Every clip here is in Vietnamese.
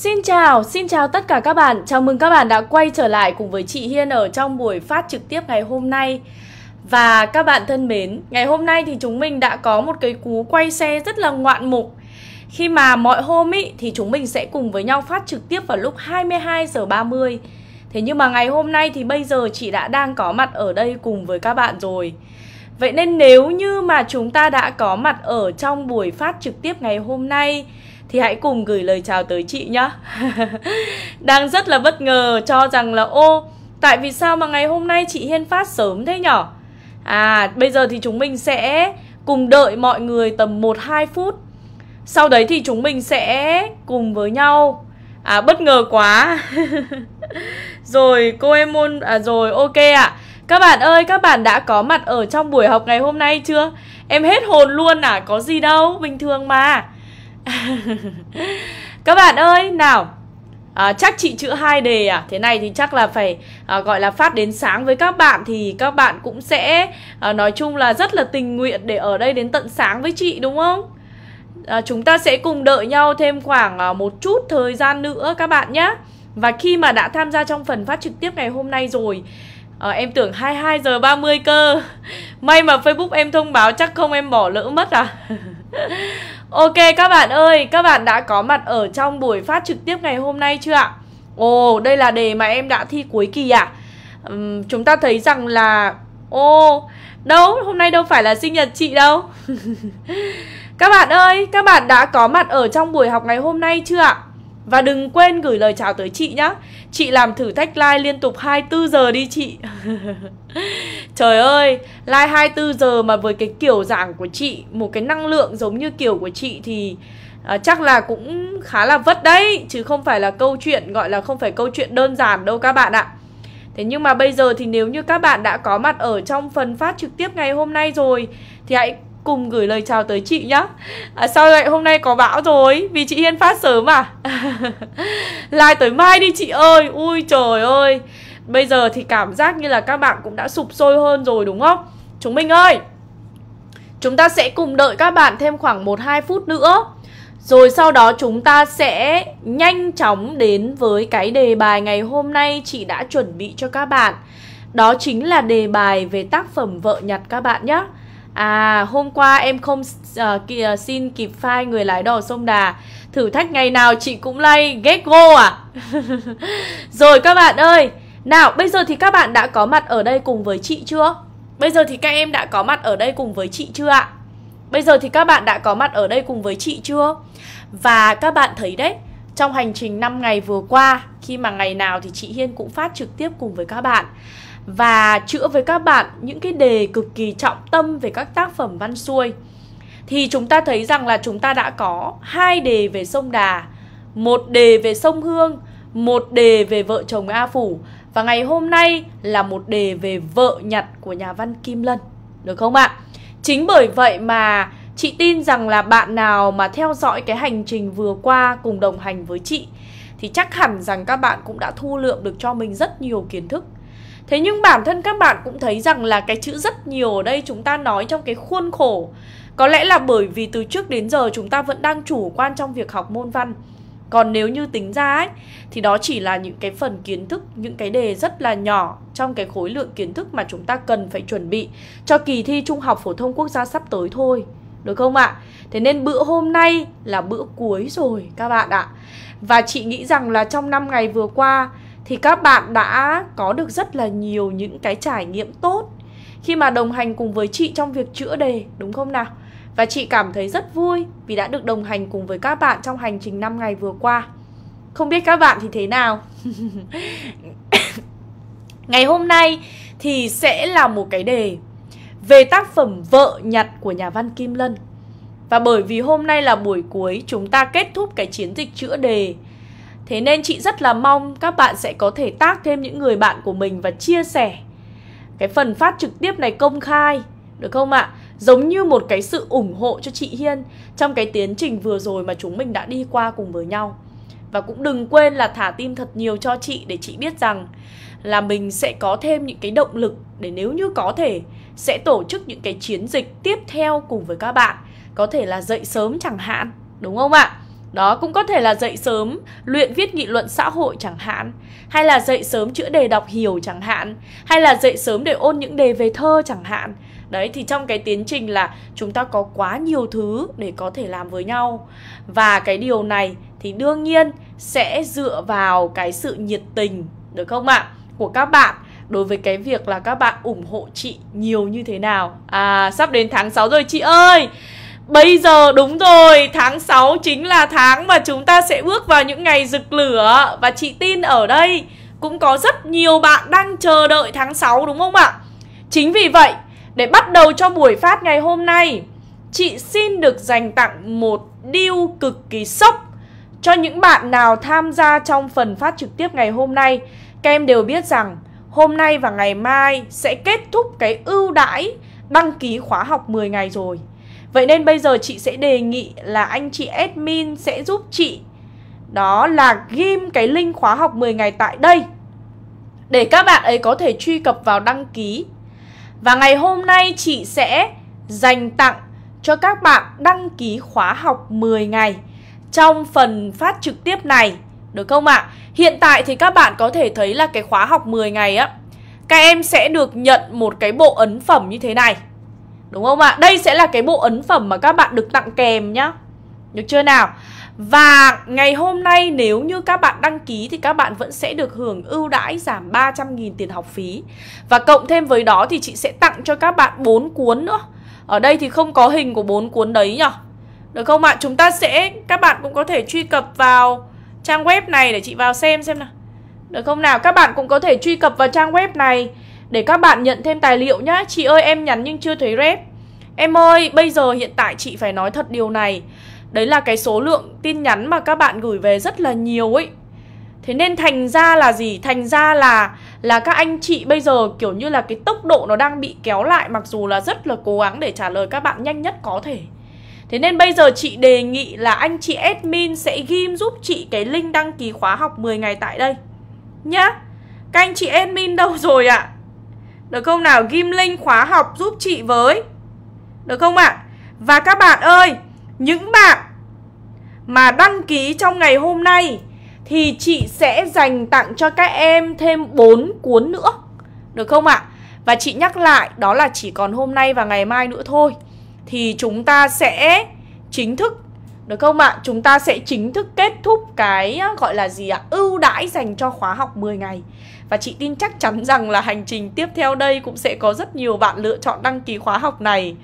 Xin chào, xin chào tất cả các bạn. Chào mừng các bạn đã quay trở lại cùng với chị Hiên ở trong buổi phát trực tiếp ngày hôm nay. Và các bạn thân mến, ngày hôm nay thì chúng mình đã có một cái cú quay xe rất là ngoạn mục. Khi mà mọi hôm ý, thì chúng mình sẽ cùng với nhau phát trực tiếp vào lúc 22 giờ 30. Thế nhưng mà ngày hôm nay thì bây giờ chị đã đang có mặt ở đây cùng với các bạn rồi. Vậy nên nếu như mà chúng ta đã có mặt ở trong buổi phát trực tiếp ngày hôm nay thì hãy cùng gửi lời chào tới chị nhá đang rất là bất ngờ cho rằng là ô tại vì sao mà ngày hôm nay chị hiên phát sớm thế nhở à bây giờ thì chúng mình sẽ cùng đợi mọi người tầm một hai phút sau đấy thì chúng mình sẽ cùng với nhau à bất ngờ quá rồi cô em môn à rồi ok ạ à. các bạn ơi các bạn đã có mặt ở trong buổi học ngày hôm nay chưa em hết hồn luôn à có gì đâu bình thường mà các bạn ơi nào à, chắc chị chữa hai đề à thế này thì chắc là phải à, gọi là phát đến sáng với các bạn thì các bạn cũng sẽ à, nói chung là rất là tình nguyện để ở đây đến tận sáng với chị đúng không à, chúng ta sẽ cùng đợi nhau thêm khoảng à, một chút thời gian nữa các bạn nhé và khi mà đã tham gia trong phần phát trực tiếp ngày hôm nay rồi à, em tưởng 22 giờ 30 cơ may mà facebook em thông báo chắc không em bỏ lỡ mất à Ok các bạn ơi, các bạn đã có mặt ở trong buổi phát trực tiếp ngày hôm nay chưa ạ? Ồ, đây là đề mà em đã thi cuối kỳ à? Uhm, chúng ta thấy rằng là... Ô, đâu, hôm nay đâu phải là sinh nhật chị đâu Các bạn ơi, các bạn đã có mặt ở trong buổi học ngày hôm nay chưa ạ? Và đừng quên gửi lời chào tới chị nhé Chị làm thử thách live liên tục 24 giờ đi chị Trời ơi, live 24 giờ mà với cái kiểu dạng của chị Một cái năng lượng giống như kiểu của chị thì à, Chắc là cũng khá là vất đấy Chứ không phải là câu chuyện gọi là không phải câu chuyện đơn giản đâu các bạn ạ Thế nhưng mà bây giờ thì nếu như các bạn đã có mặt ở trong phần phát trực tiếp ngày hôm nay rồi Thì hãy cùng gửi lời chào tới chị nhá à, Sao vậy hôm nay có bão rồi Vì chị Hiên phát sớm à Like tới mai đi chị ơi Ui trời ơi Bây giờ thì cảm giác như là các bạn cũng đã sụp sôi hơn rồi đúng không Chúng mình ơi Chúng ta sẽ cùng đợi các bạn thêm khoảng 1-2 phút nữa Rồi sau đó chúng ta sẽ nhanh chóng đến với cái đề bài ngày hôm nay chị đã chuẩn bị cho các bạn Đó chính là đề bài về tác phẩm Vợ Nhặt các bạn nhé À hôm qua em không uh, ờ, kìa, ờ, xin kịp file người lái đò sông Đà Thử thách ngày nào chị cũng lay ghét go à Rồi các bạn ơi Nào bây giờ thì các bạn đã có mặt ở đây cùng với chị chưa? Bây giờ thì các em đã có mặt ở đây cùng với chị chưa ạ? Bây giờ thì các bạn đã có mặt ở đây cùng với chị chưa? Và các bạn thấy đấy Trong hành trình 5 ngày vừa qua Khi mà ngày nào thì chị Hiên cũng phát trực tiếp cùng với các bạn và chữa với các bạn những cái đề cực kỳ trọng tâm về các tác phẩm văn xuôi thì chúng ta thấy rằng là chúng ta đã có hai đề về sông Đà, một đề về sông Hương, một đề về vợ chồng A Phủ và ngày hôm nay là một đề về vợ nhặt của nhà văn Kim Lân. Được không ạ? Chính bởi vậy mà chị tin rằng là bạn nào mà theo dõi cái hành trình vừa qua cùng đồng hành với chị thì chắc hẳn rằng các bạn cũng đã thu lượm được cho mình rất nhiều kiến thức Thế nhưng bản thân các bạn cũng thấy rằng là cái chữ rất nhiều ở đây chúng ta nói trong cái khuôn khổ Có lẽ là bởi vì từ trước đến giờ chúng ta vẫn đang chủ quan trong việc học môn văn còn nếu như tính ra ấy, thì đó chỉ là những cái phần kiến thức, những cái đề rất là nhỏ trong cái khối lượng kiến thức mà chúng ta cần phải chuẩn bị cho kỳ thi Trung học Phổ thông Quốc gia sắp tới thôi. Được không ạ? Thế nên bữa hôm nay là bữa cuối rồi các bạn ạ. Và chị nghĩ rằng là trong năm ngày vừa qua thì các bạn đã có được rất là nhiều những cái trải nghiệm tốt khi mà đồng hành cùng với chị trong việc chữa đề đúng không nào? Và chị cảm thấy rất vui vì đã được đồng hành cùng với các bạn trong hành trình 5 ngày vừa qua. Không biết các bạn thì thế nào? ngày hôm nay thì sẽ là một cái đề về tác phẩm Vợ nhặt của nhà văn Kim Lân. Và bởi vì hôm nay là buổi cuối chúng ta kết thúc cái chiến dịch chữa đề Thế nên chị rất là mong các bạn sẽ có thể tác thêm những người bạn của mình và chia sẻ cái phần phát trực tiếp này công khai được không ạ? À? Giống như một cái sự ủng hộ cho chị Hiên trong cái tiến trình vừa rồi mà chúng mình đã đi qua cùng với nhau. Và cũng đừng quên là thả tim thật nhiều cho chị để chị biết rằng là mình sẽ có thêm những cái động lực để nếu như có thể sẽ tổ chức những cái chiến dịch tiếp theo cùng với các bạn. Có thể là dậy sớm chẳng hạn, đúng không ạ? À? Đó cũng có thể là dậy sớm, luyện viết nghị luận xã hội chẳng hạn, hay là dậy sớm chữa đề đọc hiểu chẳng hạn, hay là dậy sớm để ôn những đề về thơ chẳng hạn. Đấy thì trong cái tiến trình là chúng ta có quá nhiều thứ để có thể làm với nhau. Và cái điều này thì đương nhiên sẽ dựa vào cái sự nhiệt tình được không ạ? Của các bạn đối với cái việc là các bạn ủng hộ chị nhiều như thế nào. À sắp đến tháng 6 rồi chị ơi. Bây giờ đúng rồi, tháng 6 chính là tháng mà chúng ta sẽ bước vào những ngày rực lửa Và chị tin ở đây cũng có rất nhiều bạn đang chờ đợi tháng 6 đúng không ạ? Chính vì vậy, để bắt đầu cho buổi phát ngày hôm nay Chị xin được dành tặng một deal cực kỳ sốc Cho những bạn nào tham gia trong phần phát trực tiếp ngày hôm nay Các em đều biết rằng hôm nay và ngày mai sẽ kết thúc cái ưu đãi đăng ký khóa học 10 ngày rồi Vậy nên bây giờ chị sẽ đề nghị là anh chị admin sẽ giúp chị Đó là ghim cái link khóa học 10 ngày tại đây Để các bạn ấy có thể truy cập vào đăng ký Và ngày hôm nay chị sẽ dành tặng cho các bạn đăng ký khóa học 10 ngày Trong phần phát trực tiếp này Được không ạ? Hiện tại thì các bạn có thể thấy là cái khóa học 10 ngày á Các em sẽ được nhận một cái bộ ấn phẩm như thế này Đúng không ạ? Đây sẽ là cái bộ ấn phẩm mà các bạn được tặng kèm nhá Được chưa nào? Và ngày hôm nay nếu như các bạn đăng ký thì các bạn vẫn sẽ được hưởng ưu đãi giảm 300.000 tiền học phí Và cộng thêm với đó thì chị sẽ tặng cho các bạn 4 cuốn nữa Ở đây thì không có hình của 4 cuốn đấy nhở Được không ạ? Chúng ta sẽ, các bạn cũng có thể truy cập vào trang web này để chị vào xem xem nào Được không nào? Các bạn cũng có thể truy cập vào trang web này để các bạn nhận thêm tài liệu nhá Chị ơi em nhắn nhưng chưa thấy rep Em ơi bây giờ hiện tại chị phải nói thật điều này Đấy là cái số lượng tin nhắn mà các bạn gửi về rất là nhiều ấy Thế nên thành ra là gì? Thành ra là là các anh chị bây giờ kiểu như là cái tốc độ nó đang bị kéo lại mặc dù là rất là cố gắng để trả lời các bạn nhanh nhất có thể. Thế nên bây giờ chị đề nghị là anh chị admin sẽ ghim giúp chị cái link đăng ký khóa học 10 ngày tại đây. Nhá. Các anh chị admin đâu rồi ạ? À? Được không nào? Ghim link khóa học giúp chị với. Được không ạ? À? Và các bạn ơi, những bạn mà đăng ký trong ngày hôm nay thì chị sẽ dành tặng cho các em thêm 4 cuốn nữa. Được không ạ? À? Và chị nhắc lại đó là chỉ còn hôm nay và ngày mai nữa thôi. Thì chúng ta sẽ chính thức được không ạ? Chúng ta sẽ chính thức kết thúc cái gọi là gì ạ? Ưu đãi dành cho khóa học 10 ngày. Và chị tin chắc chắn rằng là hành trình tiếp theo đây cũng sẽ có rất nhiều bạn lựa chọn đăng ký khóa học này.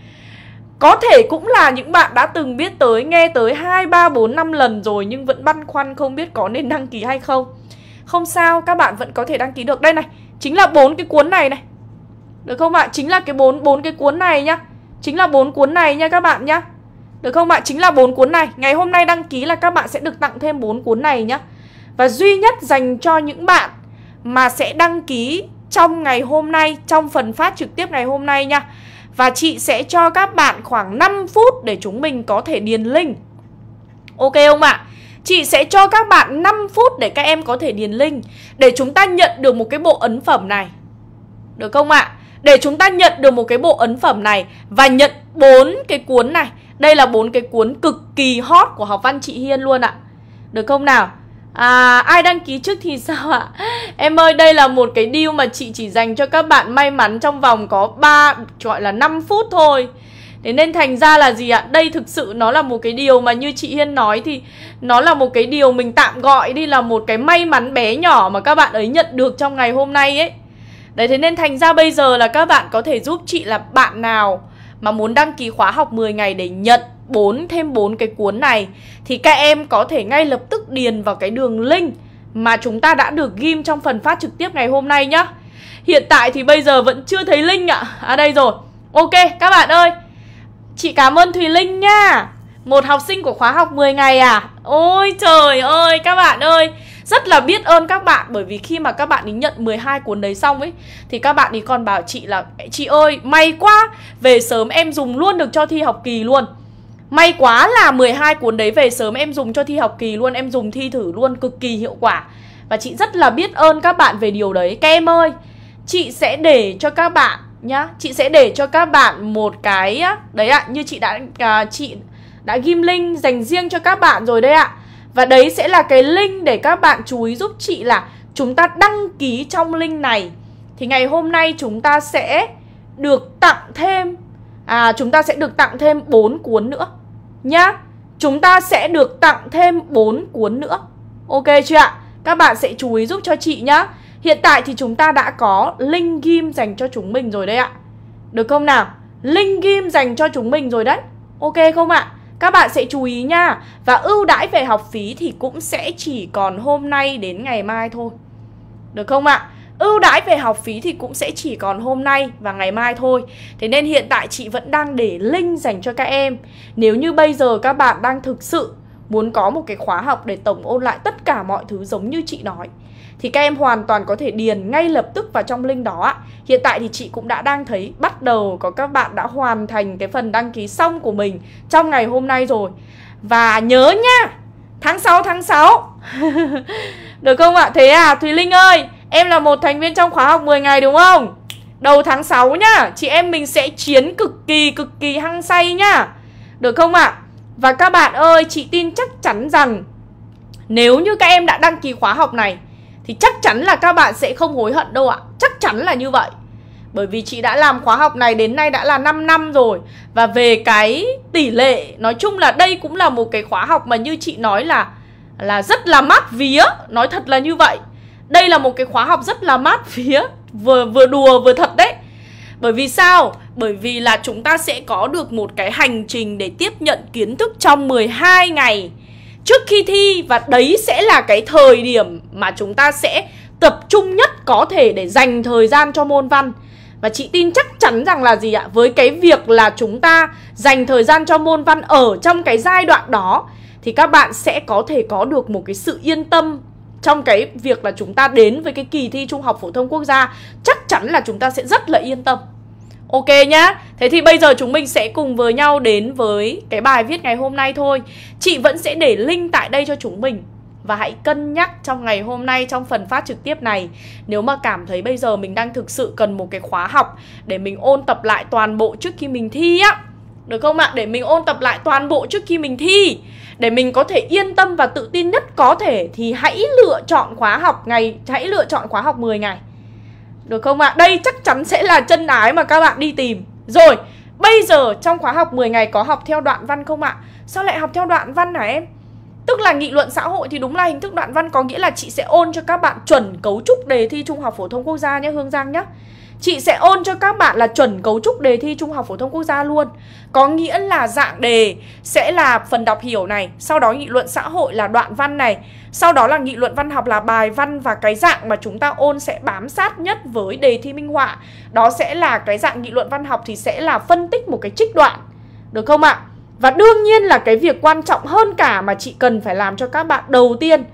Có thể cũng là những bạn đã từng biết tới, nghe tới 2, 3, 4, 5 lần rồi nhưng vẫn băn khoăn không biết có nên đăng ký hay không. Không sao, các bạn vẫn có thể đăng ký được. Đây này, chính là bốn cái cuốn này này. Được không ạ? Chính là cái bốn bốn cái cuốn này nhá. Chính là bốn cuốn này nha các bạn nhá. Được không ạ? Chính là bốn cuốn này. Ngày hôm nay đăng ký là các bạn sẽ được tặng thêm bốn cuốn này nhá. Và duy nhất dành cho những bạn mà sẽ đăng ký trong ngày hôm nay, trong phần phát trực tiếp ngày hôm nay nha. Và chị sẽ cho các bạn khoảng 5 phút để chúng mình có thể điền link. Ok không ạ? Chị sẽ cho các bạn 5 phút để các em có thể điền link để chúng ta nhận được một cái bộ ấn phẩm này. Được không ạ? Để chúng ta nhận được một cái bộ ấn phẩm này và nhận bốn cái cuốn này đây là bốn cái cuốn cực kỳ hot của học văn chị Hiên luôn ạ. Được không nào? À, ai đăng ký trước thì sao ạ? Em ơi, đây là một cái deal mà chị chỉ dành cho các bạn may mắn trong vòng có 3, gọi là 5 phút thôi. Thế nên thành ra là gì ạ? Đây thực sự nó là một cái điều mà như chị Hiên nói thì nó là một cái điều mình tạm gọi đi là một cái may mắn bé nhỏ mà các bạn ấy nhận được trong ngày hôm nay ấy. Đấy thế nên thành ra bây giờ là các bạn có thể giúp chị là bạn nào mà muốn đăng ký khóa học 10 ngày để nhận 4 thêm 4 cái cuốn này thì các em có thể ngay lập tức điền vào cái đường link mà chúng ta đã được ghim trong phần phát trực tiếp ngày hôm nay nhá. Hiện tại thì bây giờ vẫn chưa thấy link ạ. À. đây rồi. Ok các bạn ơi. Chị cảm ơn Thùy Linh nha. Một học sinh của khóa học 10 ngày à? Ôi trời ơi các bạn ơi. Rất là biết ơn các bạn bởi vì khi mà các bạn ấy nhận 12 cuốn đấy xong ấy thì các bạn ấy còn bảo chị là chị ơi may quá, về sớm em dùng luôn được cho thi học kỳ luôn. May quá là 12 cuốn đấy về sớm em dùng cho thi học kỳ luôn, em dùng thi thử luôn cực kỳ hiệu quả. Và chị rất là biết ơn các bạn về điều đấy. Các em ơi, chị sẽ để cho các bạn nhá, chị sẽ để cho các bạn một cái đấy ạ, như chị đã à, chị đã ghim link dành riêng cho các bạn rồi đấy ạ. Và đấy sẽ là cái link để các bạn chú ý giúp chị là chúng ta đăng ký trong link này Thì ngày hôm nay chúng ta sẽ được tặng thêm À chúng ta sẽ được tặng thêm 4 cuốn nữa Nhá Chúng ta sẽ được tặng thêm 4 cuốn nữa Ok chưa ạ? Các bạn sẽ chú ý giúp cho chị nhá Hiện tại thì chúng ta đã có link game dành cho chúng mình rồi đấy ạ Được không nào? Link game dành cho chúng mình rồi đấy Ok không ạ? Các bạn sẽ chú ý nha Và ưu đãi về học phí thì cũng sẽ chỉ còn hôm nay đến ngày mai thôi Được không ạ? À? Ưu đãi về học phí thì cũng sẽ chỉ còn hôm nay và ngày mai thôi Thế nên hiện tại chị vẫn đang để link dành cho các em Nếu như bây giờ các bạn đang thực sự muốn có một cái khóa học để tổng ôn lại tất cả mọi thứ giống như chị nói thì các em hoàn toàn có thể điền ngay lập tức vào trong link đó ạ. Hiện tại thì chị cũng đã đang thấy bắt đầu có các bạn đã hoàn thành cái phần đăng ký xong của mình trong ngày hôm nay rồi. Và nhớ nhá tháng 6 tháng 6. Được không ạ? Thế à, Thùy Linh ơi, em là một thành viên trong khóa học 10 ngày đúng không? Đầu tháng 6 nhá, chị em mình sẽ chiến cực kỳ cực kỳ hăng say nhá. Được không ạ? Và các bạn ơi, chị tin chắc chắn rằng nếu như các em đã đăng ký khóa học này thì chắc chắn là các bạn sẽ không hối hận đâu ạ. Chắc chắn là như vậy. Bởi vì chị đã làm khóa học này đến nay đã là 5 năm rồi Và về cái tỷ lệ Nói chung là đây cũng là một cái khóa học mà như chị nói là Là rất là mát vía Nói thật là như vậy Đây là một cái khóa học rất là mát vía Vừa, vừa đùa vừa thật đấy Bởi vì sao? Bởi vì là chúng ta sẽ có được một cái hành trình để tiếp nhận kiến thức trong 12 ngày trước khi thi và đấy sẽ là cái thời điểm mà chúng ta sẽ tập trung nhất có thể để dành thời gian cho môn văn. Và chị tin chắc chắn rằng là gì ạ? Với cái việc là chúng ta dành thời gian cho môn văn ở trong cái giai đoạn đó thì các bạn sẽ có thể có được một cái sự yên tâm trong cái việc là chúng ta đến với cái kỳ thi trung học phổ thông quốc gia chắc chắn là chúng ta sẽ rất là yên tâm Ok nhá Thế thì bây giờ chúng mình sẽ cùng với nhau đến với cái bài viết ngày hôm nay thôi Chị vẫn sẽ để link tại đây cho chúng mình và hãy cân nhắc trong ngày hôm nay trong phần phát trực tiếp này nếu mà cảm thấy bây giờ mình đang thực sự cần một cái khóa học để mình ôn tập lại toàn bộ trước khi mình thi á được không ạ? Để mình ôn tập lại toàn bộ trước khi mình thi Để mình có thể yên tâm và tự tin nhất có thể Thì hãy lựa chọn khóa học ngày Hãy lựa chọn khóa học 10 ngày được không ạ? À? Đây chắc chắn sẽ là chân ái mà các bạn đi tìm Rồi, bây giờ trong khóa học 10 ngày có học theo đoạn văn không ạ? À? Sao lại học theo đoạn văn hả em? Tức là nghị luận xã hội thì đúng là hình thức đoạn văn có nghĩa là chị sẽ ôn cho các bạn chuẩn cấu trúc đề thi Trung học phổ thông quốc gia nhé Hương Giang nhé Chị sẽ ôn cho các bạn là chuẩn cấu trúc đề thi Trung học Phổ thông Quốc gia luôn Có nghĩa là dạng đề sẽ là phần đọc hiểu này Sau đó nghị luận xã hội là đoạn văn này Sau đó là nghị luận văn học là bài văn Và cái dạng mà chúng ta ôn sẽ bám sát nhất với đề thi minh họa Đó sẽ là cái dạng nghị luận văn học thì sẽ là phân tích một cái trích đoạn Được không ạ? Và đương nhiên là cái việc quan trọng hơn cả mà chị cần phải làm cho các bạn đầu tiên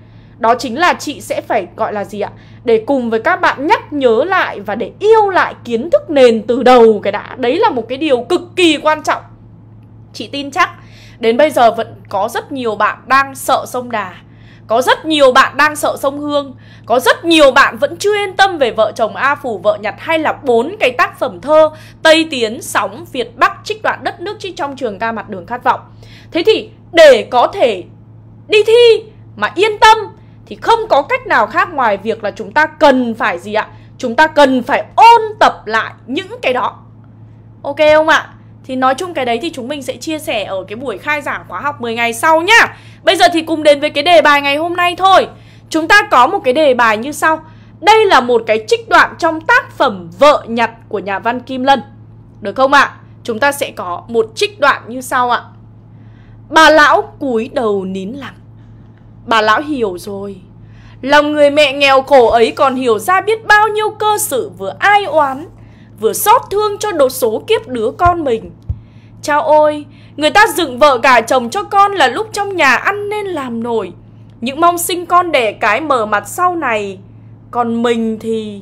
đó chính là chị sẽ phải gọi là gì ạ? Để cùng với các bạn nhắc nhớ lại và để yêu lại kiến thức nền từ đầu cái đã. Đấy là một cái điều cực kỳ quan trọng. Chị tin chắc đến bây giờ vẫn có rất nhiều bạn đang sợ sông Đà. Có rất nhiều bạn đang sợ sông Hương Có rất nhiều bạn vẫn chưa yên tâm về vợ chồng A Phủ vợ nhặt Hay là bốn cái tác phẩm thơ Tây Tiến, Sóng, Việt Bắc Trích đoạn đất nước trích trong trường ca mặt đường khát vọng Thế thì để có thể đi thi mà yên tâm thì không có cách nào khác ngoài việc là chúng ta cần phải gì ạ? Chúng ta cần phải ôn tập lại những cái đó. Ok không ạ? Thì nói chung cái đấy thì chúng mình sẽ chia sẻ ở cái buổi khai giảng khóa học 10 ngày sau nhá. Bây giờ thì cùng đến với cái đề bài ngày hôm nay thôi. Chúng ta có một cái đề bài như sau. Đây là một cái trích đoạn trong tác phẩm Vợ nhặt của nhà văn Kim Lân. Được không ạ? Chúng ta sẽ có một trích đoạn như sau ạ. Bà lão cúi đầu nín lặng. Bà lão hiểu rồi Lòng người mẹ nghèo khổ ấy còn hiểu ra biết bao nhiêu cơ sự vừa ai oán Vừa xót thương cho đột số kiếp đứa con mình Chao ôi, người ta dựng vợ cả chồng cho con là lúc trong nhà ăn nên làm nổi Những mong sinh con đẻ cái mở mặt sau này Còn mình thì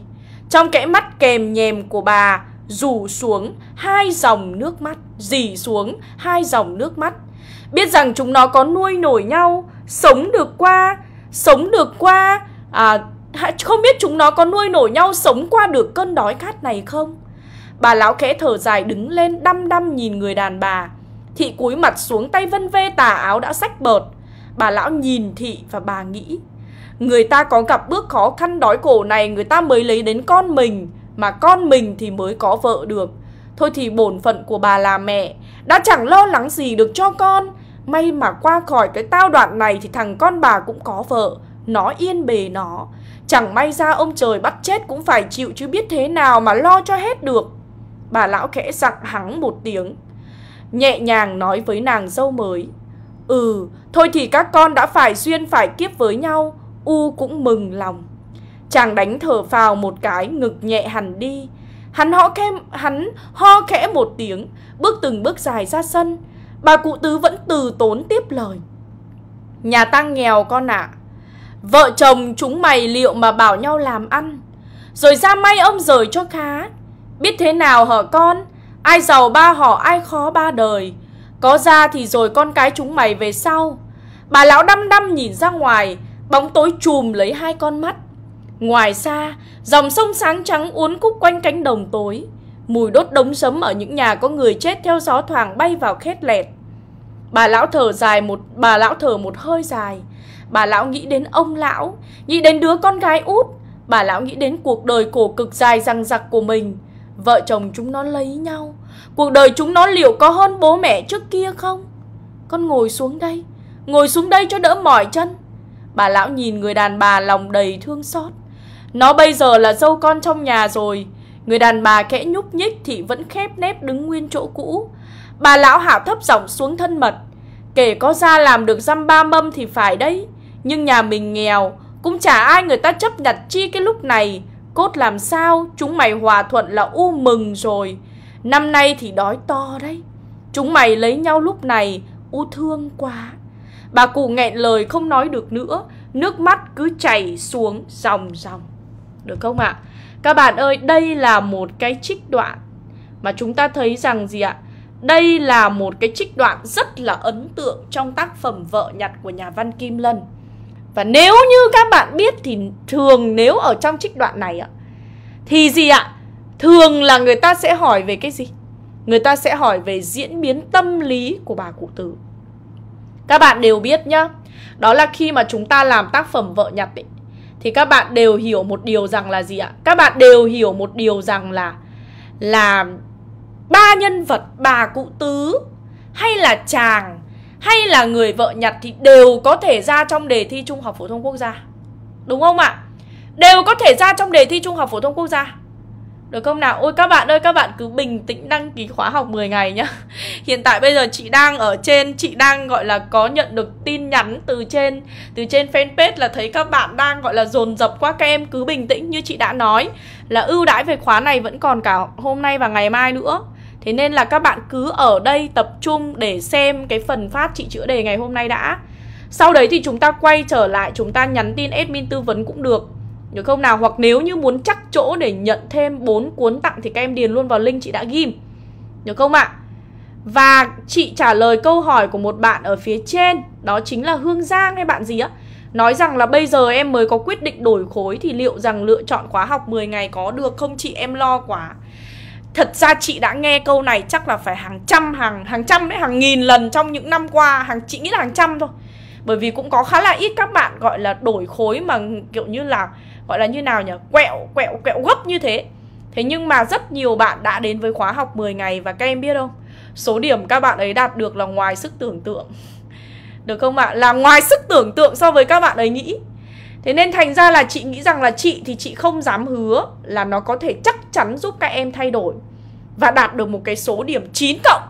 Trong kẽ mắt kèm nhèm của bà rủ xuống hai dòng nước mắt Dì xuống hai dòng nước mắt Biết rằng chúng nó có nuôi nổi nhau sống được qua sống được qua à, không biết chúng nó có nuôi nổi nhau sống qua được cơn đói khát này không bà lão khẽ thở dài đứng lên đăm đăm nhìn người đàn bà thị cúi mặt xuống tay vân vê tà áo đã sách bợt bà lão nhìn thị và bà nghĩ người ta có gặp bước khó khăn đói cổ này người ta mới lấy đến con mình mà con mình thì mới có vợ được thôi thì bổn phận của bà là mẹ đã chẳng lo lắng gì được cho con May mà qua khỏi cái tao đoạn này thì thằng con bà cũng có vợ Nó yên bề nó Chẳng may ra ông trời bắt chết cũng phải chịu chứ biết thế nào mà lo cho hết được Bà lão khẽ dặn hắn một tiếng Nhẹ nhàng nói với nàng dâu mới Ừ, thôi thì các con đã phải duyên phải kiếp với nhau U cũng mừng lòng Chàng đánh thở phào một cái ngực nhẹ hẳn đi Hắn ho khem, hắn ho khẽ một tiếng Bước từng bước dài ra sân Bà cụ tứ vẫn từ tốn tiếp lời Nhà tăng nghèo con ạ à. Vợ chồng chúng mày liệu mà bảo nhau làm ăn Rồi ra may ông rời cho khá Biết thế nào hở con Ai giàu ba họ ai khó ba đời Có ra thì rồi con cái chúng mày về sau Bà lão đăm đăm nhìn ra ngoài Bóng tối chùm lấy hai con mắt Ngoài xa Dòng sông sáng trắng uốn khúc quanh cánh đồng tối Mùi đốt đống sấm ở những nhà có người chết theo gió thoảng bay vào khét lẹt. Bà lão thở dài một bà lão thở một hơi dài. Bà lão nghĩ đến ông lão, nghĩ đến đứa con gái út, bà lão nghĩ đến cuộc đời cổ cực dài răng giặc của mình. Vợ chồng chúng nó lấy nhau, cuộc đời chúng nó liệu có hơn bố mẹ trước kia không? Con ngồi xuống đây, ngồi xuống đây cho đỡ mỏi chân. Bà lão nhìn người đàn bà lòng đầy thương xót. Nó bây giờ là dâu con trong nhà rồi Người đàn bà kẽ nhúc nhích thì vẫn khép nép đứng nguyên chỗ cũ. Bà lão hạ thấp giọng xuống thân mật. Kể có ra làm được dăm ba mâm thì phải đấy. Nhưng nhà mình nghèo, cũng chả ai người ta chấp đặt chi cái lúc này. Cốt làm sao, chúng mày hòa thuận là u mừng rồi. Năm nay thì đói to đấy. Chúng mày lấy nhau lúc này, u thương quá. Bà cụ nghẹn lời không nói được nữa, nước mắt cứ chảy xuống dòng dòng. Được không ạ? À? Các bạn ơi, đây là một cái trích đoạn mà chúng ta thấy rằng gì ạ? Đây là một cái trích đoạn rất là ấn tượng trong tác phẩm Vợ nhặt của nhà văn Kim Lân. Và nếu như các bạn biết thì thường nếu ở trong trích đoạn này ạ thì gì ạ? Thường là người ta sẽ hỏi về cái gì? Người ta sẽ hỏi về diễn biến tâm lý của bà cụ Tử. Các bạn đều biết nhá. Đó là khi mà chúng ta làm tác phẩm vợ nhặt ấy, thì các bạn đều hiểu một điều rằng là gì ạ? Các bạn đều hiểu một điều rằng là là ba nhân vật bà cụ tứ hay là chàng hay là người vợ nhặt thì đều có thể ra trong đề thi trung học phổ thông quốc gia. Đúng không ạ? Đều có thể ra trong đề thi trung học phổ thông quốc gia. Được không nào? Ôi các bạn ơi, các bạn cứ bình tĩnh đăng ký khóa học 10 ngày nhá. Hiện tại bây giờ chị đang ở trên, chị đang gọi là có nhận được tin nhắn từ trên từ trên fanpage là thấy các bạn đang gọi là dồn dập quá các em cứ bình tĩnh như chị đã nói là ưu đãi về khóa này vẫn còn cả hôm nay và ngày mai nữa. Thế nên là các bạn cứ ở đây tập trung để xem cái phần phát chị chữa đề ngày hôm nay đã. Sau đấy thì chúng ta quay trở lại chúng ta nhắn tin admin tư vấn cũng được được không nào? Hoặc nếu như muốn chắc chỗ để nhận thêm 4 cuốn tặng thì các em điền luôn vào link chị đã ghim. Được không ạ? À? Và chị trả lời câu hỏi của một bạn ở phía trên Đó chính là Hương Giang hay bạn gì á Nói rằng là bây giờ em mới có quyết định đổi khối Thì liệu rằng lựa chọn khóa học 10 ngày có được không chị em lo quá Thật ra chị đã nghe câu này chắc là phải hàng trăm, hàng hàng trăm đấy, hàng nghìn lần trong những năm qua hàng Chị nghĩ là hàng trăm thôi Bởi vì cũng có khá là ít các bạn gọi là đổi khối mà kiểu như là gọi là như nào nhỉ quẹo quẹo quẹo gấp như thế thế nhưng mà rất nhiều bạn đã đến với khóa học 10 ngày và các em biết không số điểm các bạn ấy đạt được là ngoài sức tưởng tượng được không ạ là ngoài sức tưởng tượng so với các bạn ấy nghĩ thế nên thành ra là chị nghĩ rằng là chị thì chị không dám hứa là nó có thể chắc chắn giúp các em thay đổi và đạt được một cái số điểm 9 cộng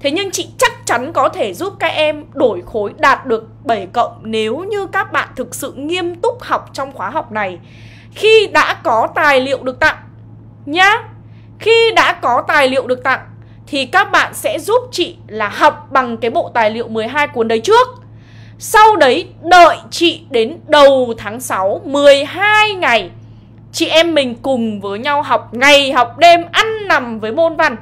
thế nhưng chị chắc chắn có thể giúp các em đổi khối đạt được 7 cộng nếu như các bạn thực sự nghiêm túc học trong khóa học này khi đã có tài liệu được tặng nhá. Khi đã có tài liệu được tặng thì các bạn sẽ giúp chị là học bằng cái bộ tài liệu 12 cuốn đấy trước. Sau đấy đợi chị đến đầu tháng 6 12 ngày Chị em mình cùng với nhau học ngày học đêm ăn nằm với môn văn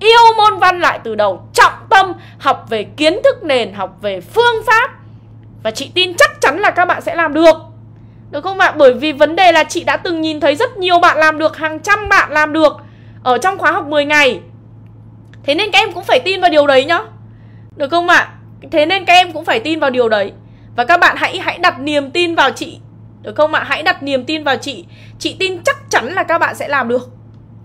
yêu môn văn lại từ đầu trọng tâm học về kiến thức nền học về phương pháp và chị tin chắc chắn là các bạn sẽ làm được được không ạ? Bởi vì vấn đề là chị đã từng nhìn thấy rất nhiều bạn làm được, hàng trăm bạn làm được ở trong khóa học 10 ngày. Thế nên các em cũng phải tin vào điều đấy nhá. Được không ạ? Thế nên các em cũng phải tin vào điều đấy. Và các bạn hãy hãy đặt niềm tin vào chị. Được không ạ? Hãy đặt niềm tin vào chị. Chị tin chắc chắn là các bạn sẽ làm được.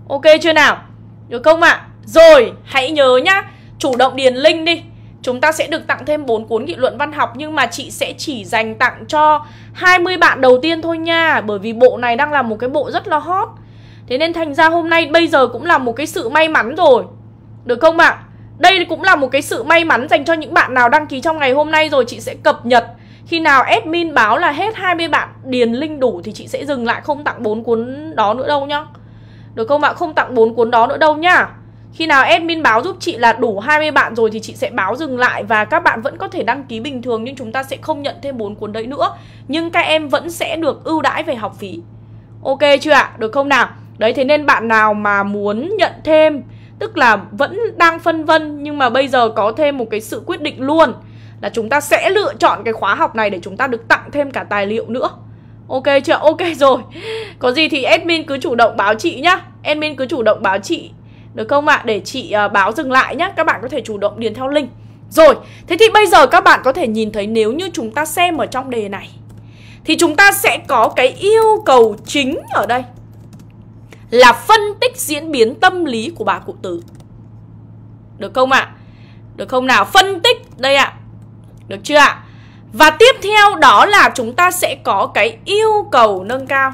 Ok chưa nào? Được không ạ? Rồi, hãy nhớ nhá, chủ động điền link đi. Chúng ta sẽ được tặng thêm 4 cuốn nghị luận văn học nhưng mà chị sẽ chỉ dành tặng cho 20 bạn đầu tiên thôi nha, bởi vì bộ này đang là một cái bộ rất là hot. Thế nên thành ra hôm nay bây giờ cũng là một cái sự may mắn rồi. Được không ạ? À? Đây cũng là một cái sự may mắn dành cho những bạn nào đăng ký trong ngày hôm nay rồi chị sẽ cập nhật khi nào admin báo là hết 20 bạn điền link đủ thì chị sẽ dừng lại không tặng bốn cuốn đó nữa đâu nhá. Được không ạ? Không tặng bốn cuốn đó nữa đâu nhá. Khi nào admin báo giúp chị là đủ 20 bạn rồi thì chị sẽ báo dừng lại và các bạn vẫn có thể đăng ký bình thường nhưng chúng ta sẽ không nhận thêm bốn cuốn đấy nữa. Nhưng các em vẫn sẽ được ưu đãi về học phí. Ok chưa ạ? À? Được không nào? Đấy thế nên bạn nào mà muốn nhận thêm tức là vẫn đang phân vân nhưng mà bây giờ có thêm một cái sự quyết định luôn là chúng ta sẽ lựa chọn cái khóa học này để chúng ta được tặng thêm cả tài liệu nữa. Ok chưa? Ok rồi. Có gì thì admin cứ chủ động báo chị nhá. Admin cứ chủ động báo chị được không ạ? À? Để chị uh, báo dừng lại nhé Các bạn có thể chủ động điền theo link Rồi, thế thì bây giờ các bạn có thể nhìn thấy nếu như chúng ta xem ở trong đề này Thì chúng ta sẽ có cái yêu cầu chính ở đây Là phân tích diễn biến tâm lý của bà cụ tử Được không ạ? À? Được không nào? Phân tích đây ạ à. Được chưa ạ? À? Và tiếp theo đó là chúng ta sẽ có cái yêu cầu nâng cao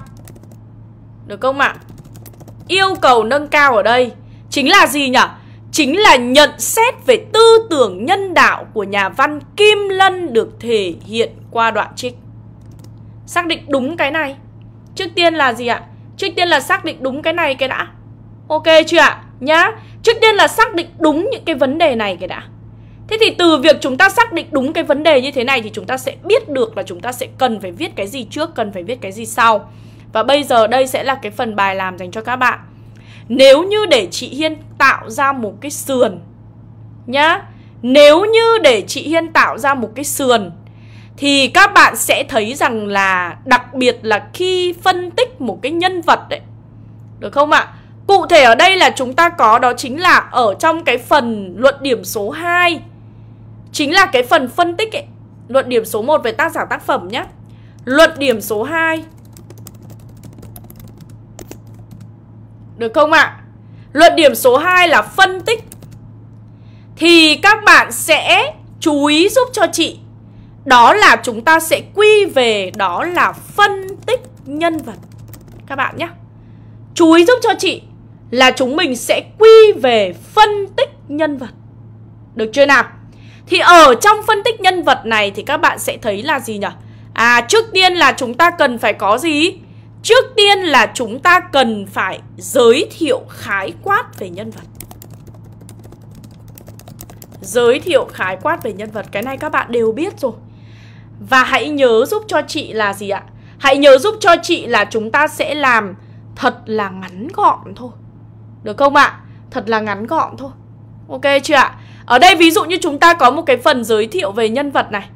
Được không ạ? À? Yêu cầu nâng cao ở đây Chính là gì nhỉ? Chính là nhận xét về tư tưởng nhân đạo của nhà văn Kim Lân được thể hiện qua đoạn trích. Xác định đúng cái này. Trước tiên là gì ạ? Trước tiên là xác định đúng cái này cái đã. Ok chưa ạ? Nhá. Trước tiên là xác định đúng những cái vấn đề này cái đã. Thế thì từ việc chúng ta xác định đúng cái vấn đề như thế này thì chúng ta sẽ biết được là chúng ta sẽ cần phải viết cái gì trước, cần phải viết cái gì sau. Và bây giờ đây sẽ là cái phần bài làm dành cho các bạn. Nếu như để chị Hiên tạo ra một cái sườn Nhá Nếu như để chị Hiên tạo ra một cái sườn Thì các bạn sẽ thấy rằng là Đặc biệt là khi phân tích một cái nhân vật đấy Được không ạ? Cụ thể ở đây là chúng ta có đó chính là Ở trong cái phần luận điểm số 2 Chính là cái phần phân tích ấy Luận điểm số 1 về tác giả tác phẩm nhé Luận điểm số 2 Được không ạ? À? Luận điểm số 2 là phân tích Thì các bạn sẽ chú ý giúp cho chị Đó là chúng ta sẽ quy về đó là phân tích nhân vật Các bạn nhé Chú ý giúp cho chị là chúng mình sẽ quy về phân tích nhân vật Được chưa nào? Thì ở trong phân tích nhân vật này thì các bạn sẽ thấy là gì nhỉ? À trước tiên là chúng ta cần phải có gì? Trước tiên là chúng ta cần phải giới thiệu khái quát về nhân vật Giới thiệu khái quát về nhân vật Cái này các bạn đều biết rồi Và hãy nhớ giúp cho chị là gì ạ? Hãy nhớ giúp cho chị là chúng ta sẽ làm thật là ngắn gọn thôi Được không ạ? Thật là ngắn gọn thôi Ok chưa ạ? Ở đây ví dụ như chúng ta có một cái phần giới thiệu về nhân vật này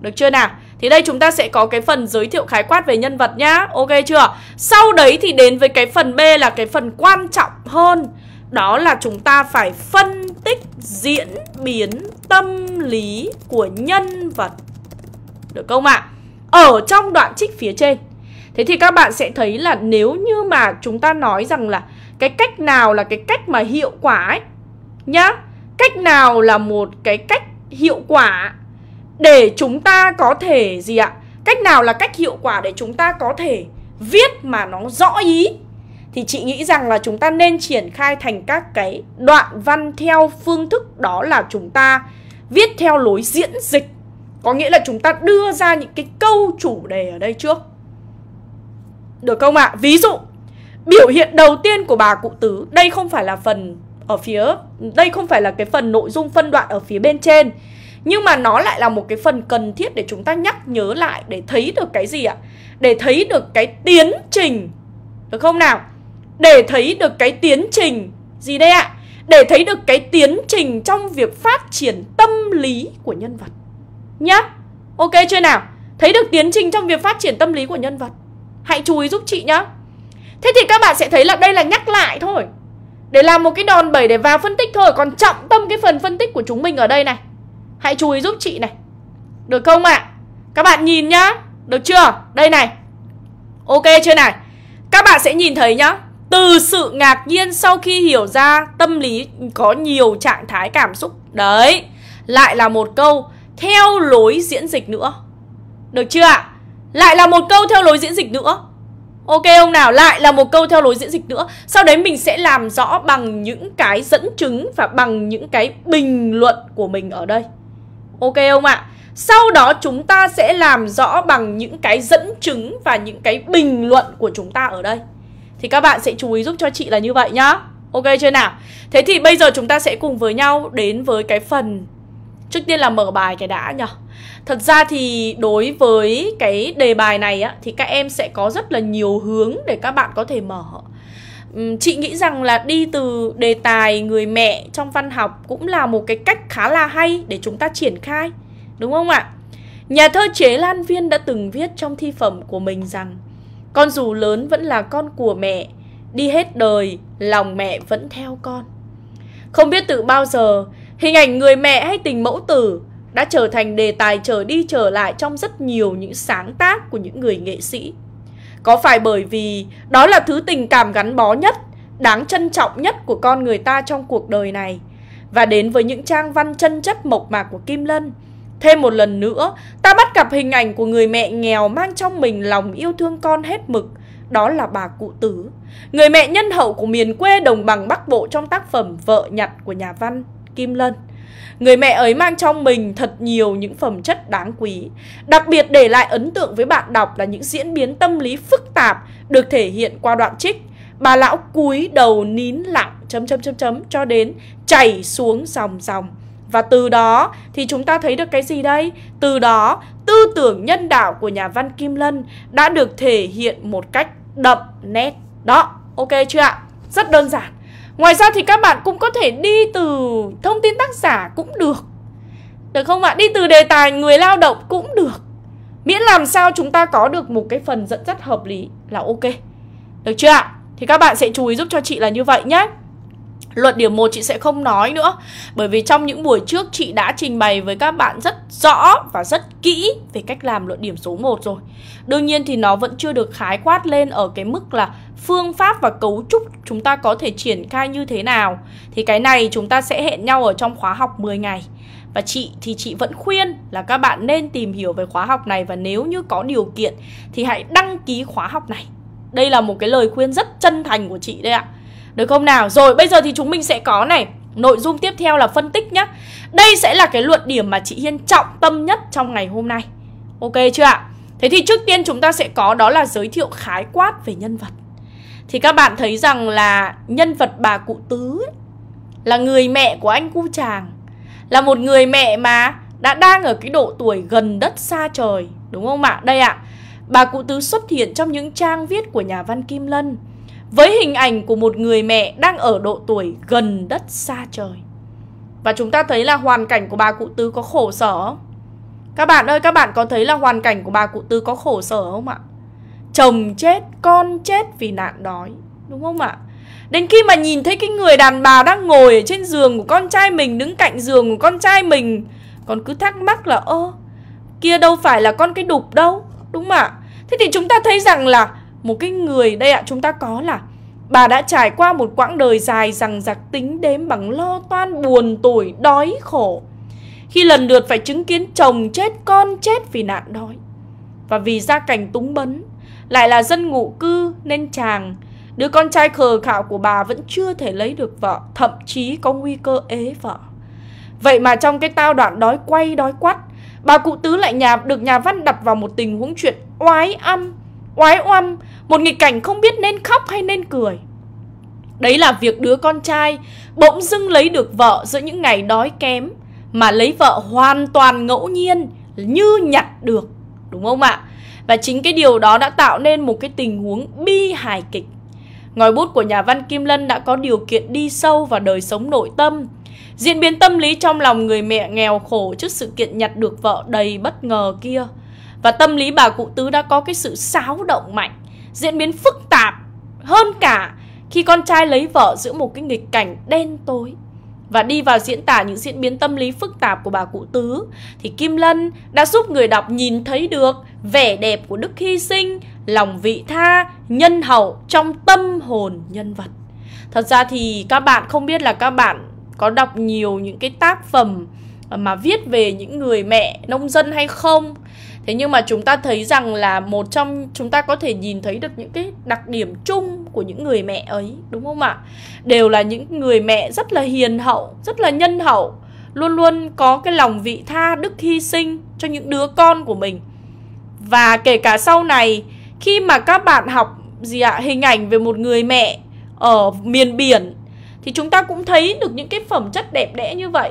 Được chưa nào? Thì đây chúng ta sẽ có cái phần giới thiệu khái quát về nhân vật nhá Ok chưa? Sau đấy thì đến với cái phần B là cái phần quan trọng hơn Đó là chúng ta phải phân tích diễn biến tâm lý của nhân vật Được không ạ? À? Ở trong đoạn trích phía trên Thế thì các bạn sẽ thấy là nếu như mà chúng ta nói rằng là Cái cách nào là cái cách mà hiệu quả ấy Nhá Cách nào là một cái cách hiệu quả để chúng ta có thể gì ạ? Cách nào là cách hiệu quả để chúng ta có thể viết mà nó rõ ý thì chị nghĩ rằng là chúng ta nên triển khai thành các cái đoạn văn theo phương thức đó là chúng ta viết theo lối diễn dịch. Có nghĩa là chúng ta đưa ra những cái câu chủ đề ở đây trước. Được không ạ? Ví dụ, biểu hiện đầu tiên của bà cụ tứ, đây không phải là phần ở phía đây không phải là cái phần nội dung phân đoạn ở phía bên trên nhưng mà nó lại là một cái phần cần thiết để chúng ta nhắc nhớ lại để thấy được cái gì ạ để thấy được cái tiến trình được không nào để thấy được cái tiến trình gì đây ạ để thấy được cái tiến trình trong việc phát triển tâm lý của nhân vật nhá ok chưa nào thấy được tiến trình trong việc phát triển tâm lý của nhân vật hãy chú ý giúp chị nhá thế thì các bạn sẽ thấy là đây là nhắc lại thôi để làm một cái đòn bẩy để vào phân tích thôi còn trọng tâm cái phần phân tích của chúng mình ở đây này Hãy chú ý giúp chị này Được không ạ? À? Các bạn nhìn nhá Được chưa? Đây này Ok chưa này? Các bạn sẽ nhìn thấy nhá Từ sự ngạc nhiên sau khi hiểu ra Tâm lý có nhiều trạng thái cảm xúc Đấy Lại là một câu Theo lối diễn dịch nữa Được chưa ạ? À? Lại là một câu theo lối diễn dịch nữa Ok ông nào? Lại là một câu theo lối diễn dịch nữa Sau đấy mình sẽ làm rõ bằng những cái dẫn chứng Và bằng những cái bình luận của mình ở đây Ok không ạ? Sau đó chúng ta sẽ làm rõ bằng những cái dẫn chứng và những cái bình luận của chúng ta ở đây. Thì các bạn sẽ chú ý giúp cho chị là như vậy nhá. Ok chưa nào? Thế thì bây giờ chúng ta sẽ cùng với nhau đến với cái phần Trước tiên là mở bài cái đã nhở Thật ra thì đối với cái đề bài này á Thì các em sẽ có rất là nhiều hướng để các bạn có thể mở chị nghĩ rằng là đi từ đề tài người mẹ trong văn học cũng là một cái cách khá là hay để chúng ta triển khai đúng không ạ nhà thơ chế lan viên đã từng viết trong thi phẩm của mình rằng con dù lớn vẫn là con của mẹ đi hết đời lòng mẹ vẫn theo con không biết từ bao giờ hình ảnh người mẹ hay tình mẫu tử đã trở thành đề tài trở đi trở lại trong rất nhiều những sáng tác của những người nghệ sĩ có phải bởi vì đó là thứ tình cảm gắn bó nhất, đáng trân trọng nhất của con người ta trong cuộc đời này. Và đến với những trang văn chân chất mộc mạc của Kim Lân, thêm một lần nữa, ta bắt gặp hình ảnh của người mẹ nghèo mang trong mình lòng yêu thương con hết mực, đó là bà cụ Tứ, người mẹ nhân hậu của miền quê đồng bằng Bắc Bộ trong tác phẩm Vợ nhặt của nhà văn Kim Lân. Người mẹ ấy mang trong mình thật nhiều những phẩm chất đáng quý, đặc biệt để lại ấn tượng với bạn đọc là những diễn biến tâm lý phức tạp được thể hiện qua đoạn trích. Bà lão cúi đầu nín lặng chấm chấm chấm chấm cho đến chảy xuống dòng dòng. Và từ đó thì chúng ta thấy được cái gì đây? Từ đó tư tưởng nhân đạo của nhà văn Kim Lân đã được thể hiện một cách đậm nét. Đó, ok chưa ạ? Rất đơn giản. Ngoài ra thì các bạn cũng có thể đi từ thông tin tác giả cũng được Được không ạ? Đi từ đề tài người lao động cũng được Miễn làm sao chúng ta có được một cái phần dẫn dắt hợp lý là ok Được chưa ạ? Thì các bạn sẽ chú ý giúp cho chị là như vậy nhé Luật điểm 1 chị sẽ không nói nữa Bởi vì trong những buổi trước chị đã trình bày với các bạn rất rõ và rất kỹ về cách làm luận điểm số 1 rồi Đương nhiên thì nó vẫn chưa được khái quát lên ở cái mức là phương pháp và cấu trúc chúng ta có thể triển khai như thế nào Thì cái này chúng ta sẽ hẹn nhau ở trong khóa học 10 ngày và chị thì chị vẫn khuyên là các bạn nên tìm hiểu về khóa học này và nếu như có điều kiện thì hãy đăng ký khóa học này. Đây là một cái lời khuyên rất chân thành của chị đây ạ. Được không nào? Rồi bây giờ thì chúng mình sẽ có này Nội dung tiếp theo là phân tích nhá Đây sẽ là cái luận điểm mà chị Hiên trọng tâm nhất trong ngày hôm nay Ok chưa ạ? Thế thì trước tiên chúng ta sẽ có đó là giới thiệu khái quát về nhân vật Thì các bạn thấy rằng là nhân vật bà cụ Tứ ấy, Là người mẹ của anh cu chàng Là một người mẹ mà đã đang ở cái độ tuổi gần đất xa trời Đúng không ạ? Đây ạ Bà cụ Tứ xuất hiện trong những trang viết của nhà văn Kim Lân với hình ảnh của một người mẹ đang ở độ tuổi gần đất xa trời. Và chúng ta thấy là hoàn cảnh của bà cụ Tư có khổ sở không? Các bạn ơi, các bạn có thấy là hoàn cảnh của bà cụ Tư có khổ sở không ạ? Chồng chết, con chết vì nạn đói, đúng không ạ? Đến khi mà nhìn thấy cái người đàn bà đang ngồi ở trên giường của con trai mình, đứng cạnh giường của con trai mình, còn cứ thắc mắc là ơ, kia đâu phải là con cái đục đâu, đúng không ạ? Thế thì chúng ta thấy rằng là một cái người đây ạ chúng ta có là bà đã trải qua một quãng đời dài rằng giặc tính đếm bằng lo toan buồn tuổi đói khổ khi lần lượt phải chứng kiến chồng chết con chết vì nạn đói và vì gia cảnh túng bấn lại là dân ngụ cư nên chàng đứa con trai khờ khạo của bà vẫn chưa thể lấy được vợ thậm chí có nguy cơ ế vợ vậy mà trong cái tao đoạn đói quay đói quắt bà cụ tứ lại nhà được nhà văn đặt vào một tình huống chuyện oái âm oái oăm một nghịch cảnh không biết nên khóc hay nên cười Đấy là việc đứa con trai bỗng dưng lấy được vợ giữa những ngày đói kém Mà lấy vợ hoàn toàn ngẫu nhiên như nhặt được Đúng không ạ? Và chính cái điều đó đã tạo nên một cái tình huống bi hài kịch Ngòi bút của nhà văn Kim Lân đã có điều kiện đi sâu vào đời sống nội tâm Diễn biến tâm lý trong lòng người mẹ nghèo khổ trước sự kiện nhặt được vợ đầy bất ngờ kia Và tâm lý bà cụ tứ đã có cái sự xáo động mạnh diễn biến phức tạp hơn cả khi con trai lấy vợ giữa một cái nghịch cảnh đen tối và đi vào diễn tả những diễn biến tâm lý phức tạp của bà cụ tứ thì Kim Lân đã giúp người đọc nhìn thấy được vẻ đẹp của đức hy sinh, lòng vị tha, nhân hậu trong tâm hồn nhân vật. Thật ra thì các bạn không biết là các bạn có đọc nhiều những cái tác phẩm mà viết về những người mẹ nông dân hay không thế nhưng mà chúng ta thấy rằng là một trong chúng ta có thể nhìn thấy được những cái đặc điểm chung của những người mẹ ấy đúng không ạ đều là những người mẹ rất là hiền hậu rất là nhân hậu luôn luôn có cái lòng vị tha đức hy sinh cho những đứa con của mình và kể cả sau này khi mà các bạn học gì ạ hình ảnh về một người mẹ ở miền biển thì chúng ta cũng thấy được những cái phẩm chất đẹp đẽ như vậy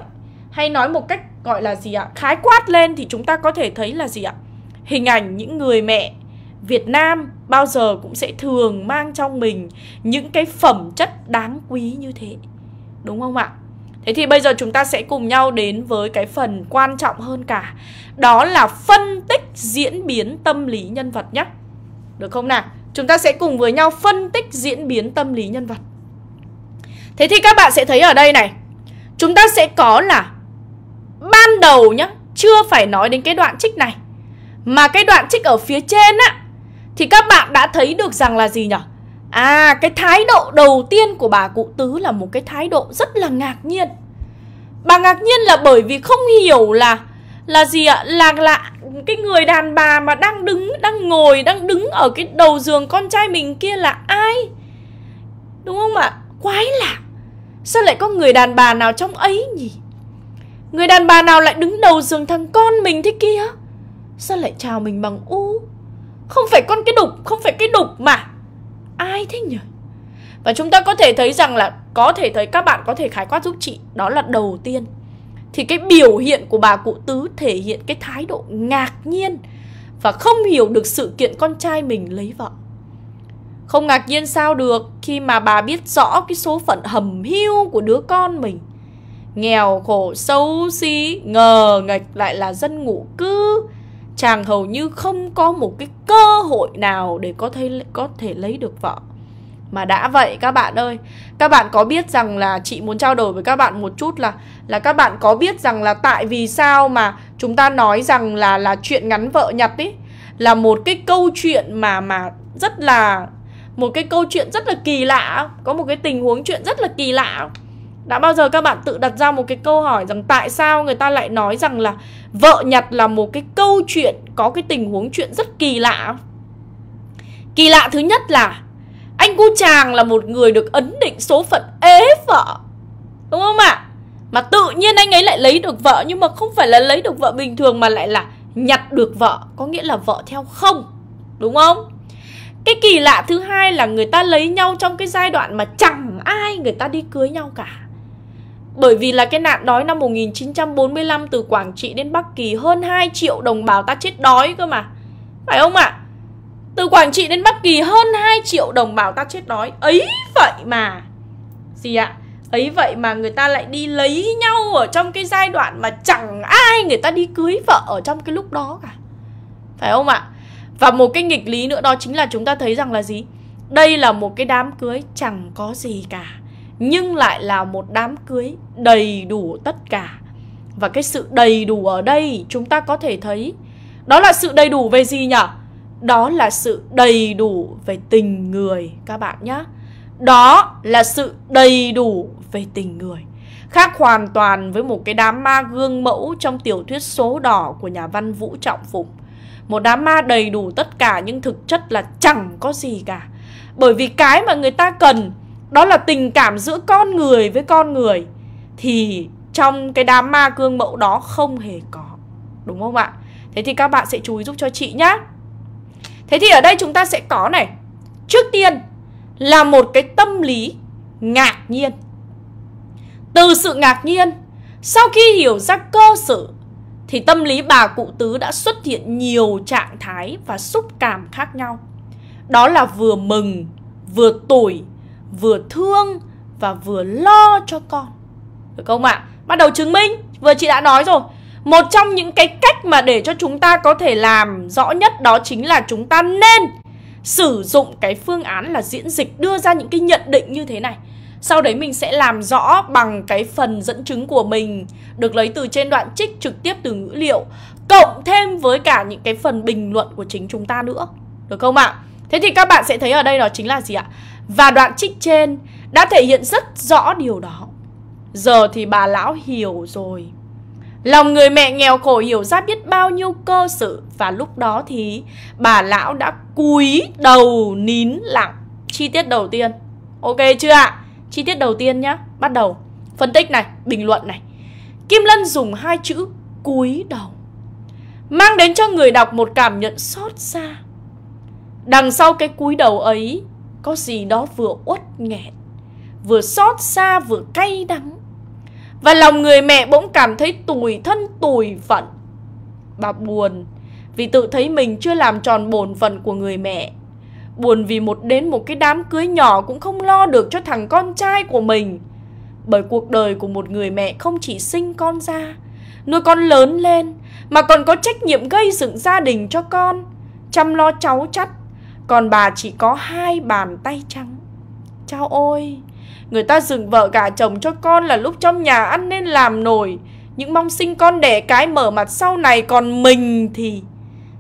hay nói một cách gọi là gì ạ khái quát lên thì chúng ta có thể thấy là gì ạ hình ảnh những người mẹ Việt Nam bao giờ cũng sẽ thường mang trong mình những cái phẩm chất đáng quý như thế. Đúng không ạ? Thế thì bây giờ chúng ta sẽ cùng nhau đến với cái phần quan trọng hơn cả. Đó là phân tích diễn biến tâm lý nhân vật nhé. Được không nào? Chúng ta sẽ cùng với nhau phân tích diễn biến tâm lý nhân vật. Thế thì các bạn sẽ thấy ở đây này. Chúng ta sẽ có là ban đầu nhé, chưa phải nói đến cái đoạn trích này mà cái đoạn trích ở phía trên á Thì các bạn đã thấy được rằng là gì nhỉ? À cái thái độ đầu tiên của bà cụ Tứ là một cái thái độ rất là ngạc nhiên Bà ngạc nhiên là bởi vì không hiểu là Là gì ạ? Là, là cái người đàn bà mà đang đứng, đang ngồi, đang đứng ở cái đầu giường con trai mình kia là ai? Đúng không ạ? Quái lạ Sao lại có người đàn bà nào trong ấy nhỉ? Người đàn bà nào lại đứng đầu giường thằng con mình thế kia? Sao lại chào mình bằng u Không phải con cái đục Không phải cái đục mà Ai thế nhỉ Và chúng ta có thể thấy rằng là Có thể thấy các bạn có thể khái quát giúp chị Đó là đầu tiên Thì cái biểu hiện của bà cụ tứ Thể hiện cái thái độ ngạc nhiên Và không hiểu được sự kiện con trai mình lấy vợ Không ngạc nhiên sao được Khi mà bà biết rõ Cái số phận hầm hiu của đứa con mình nghèo khổ xấu xí ngờ nghịch lại là dân ngủ cư chàng hầu như không có một cái cơ hội nào để có thể có thể lấy được vợ mà đã vậy các bạn ơi các bạn có biết rằng là chị muốn trao đổi với các bạn một chút là là các bạn có biết rằng là tại vì sao mà chúng ta nói rằng là là chuyện ngắn vợ nhặt ý là một cái câu chuyện mà mà rất là một cái câu chuyện rất là kỳ lạ có một cái tình huống chuyện rất là kỳ lạ đã bao giờ các bạn tự đặt ra một cái câu hỏi rằng tại sao người ta lại nói rằng là vợ nhặt là một cái câu chuyện có cái tình huống chuyện rất kỳ lạ kỳ lạ thứ nhất là anh cu chàng là một người được ấn định số phận ế vợ đúng không ạ mà tự nhiên anh ấy lại lấy được vợ nhưng mà không phải là lấy được vợ bình thường mà lại là nhặt được vợ có nghĩa là vợ theo không đúng không cái kỳ lạ thứ hai là người ta lấy nhau trong cái giai đoạn mà chẳng ai người ta đi cưới nhau cả bởi vì là cái nạn đói năm 1945 từ Quảng Trị đến Bắc Kỳ hơn 2 triệu đồng bào ta chết đói cơ mà. Phải không ạ? À? Từ Quảng Trị đến Bắc Kỳ hơn 2 triệu đồng bào ta chết đói. Ấy vậy mà. Gì ạ? Ấy vậy mà người ta lại đi lấy nhau ở trong cái giai đoạn mà chẳng ai người ta đi cưới vợ ở trong cái lúc đó cả. Phải không ạ? À? Và một cái nghịch lý nữa đó chính là chúng ta thấy rằng là gì? Đây là một cái đám cưới chẳng có gì cả nhưng lại là một đám cưới đầy đủ tất cả và cái sự đầy đủ ở đây chúng ta có thể thấy đó là sự đầy đủ về gì nhỉ đó là sự đầy đủ về tình người các bạn nhé đó là sự đầy đủ về tình người khác hoàn toàn với một cái đám ma gương mẫu trong tiểu thuyết số đỏ của nhà văn vũ trọng phụng một đám ma đầy đủ tất cả nhưng thực chất là chẳng có gì cả bởi vì cái mà người ta cần đó là tình cảm giữa con người với con người thì trong cái đám ma cương mẫu đó không hề có đúng không ạ thế thì các bạn sẽ chú ý giúp cho chị nhé. thế thì ở đây chúng ta sẽ có này trước tiên là một cái tâm lý ngạc nhiên từ sự ngạc nhiên sau khi hiểu ra cơ sở thì tâm lý bà cụ tứ đã xuất hiện nhiều trạng thái và xúc cảm khác nhau đó là vừa mừng vừa tủi vừa thương và vừa lo cho con được không ạ bắt đầu chứng minh vừa chị đã nói rồi một trong những cái cách mà để cho chúng ta có thể làm rõ nhất đó chính là chúng ta nên sử dụng cái phương án là diễn dịch đưa ra những cái nhận định như thế này sau đấy mình sẽ làm rõ bằng cái phần dẫn chứng của mình được lấy từ trên đoạn trích trực tiếp từ ngữ liệu cộng thêm với cả những cái phần bình luận của chính chúng ta nữa được không ạ thế thì các bạn sẽ thấy ở đây đó chính là gì ạ và đoạn trích trên đã thể hiện rất rõ điều đó. Giờ thì bà lão hiểu rồi. Lòng người mẹ nghèo khổ hiểu ra biết bao nhiêu cơ sự và lúc đó thì bà lão đã cúi đầu nín lặng. Chi tiết đầu tiên. Ok chưa ạ? Chi tiết đầu tiên nhá. Bắt đầu. Phân tích này, bình luận này. Kim Lân dùng hai chữ cúi đầu. Mang đến cho người đọc một cảm nhận xót xa. Đằng sau cái cúi đầu ấy có gì đó vừa uất nghẹn vừa xót xa vừa cay đắng và lòng người mẹ bỗng cảm thấy tủi thân tủi phận bà buồn vì tự thấy mình chưa làm tròn bổn phận của người mẹ buồn vì một đến một cái đám cưới nhỏ cũng không lo được cho thằng con trai của mình bởi cuộc đời của một người mẹ không chỉ sinh con ra nuôi con lớn lên mà còn có trách nhiệm gây dựng gia đình cho con chăm lo cháu chắt còn bà chỉ có hai bàn tay trắng Chao ôi Người ta dừng vợ gả chồng cho con là lúc trong nhà ăn nên làm nổi Những mong sinh con đẻ cái mở mặt sau này Còn mình thì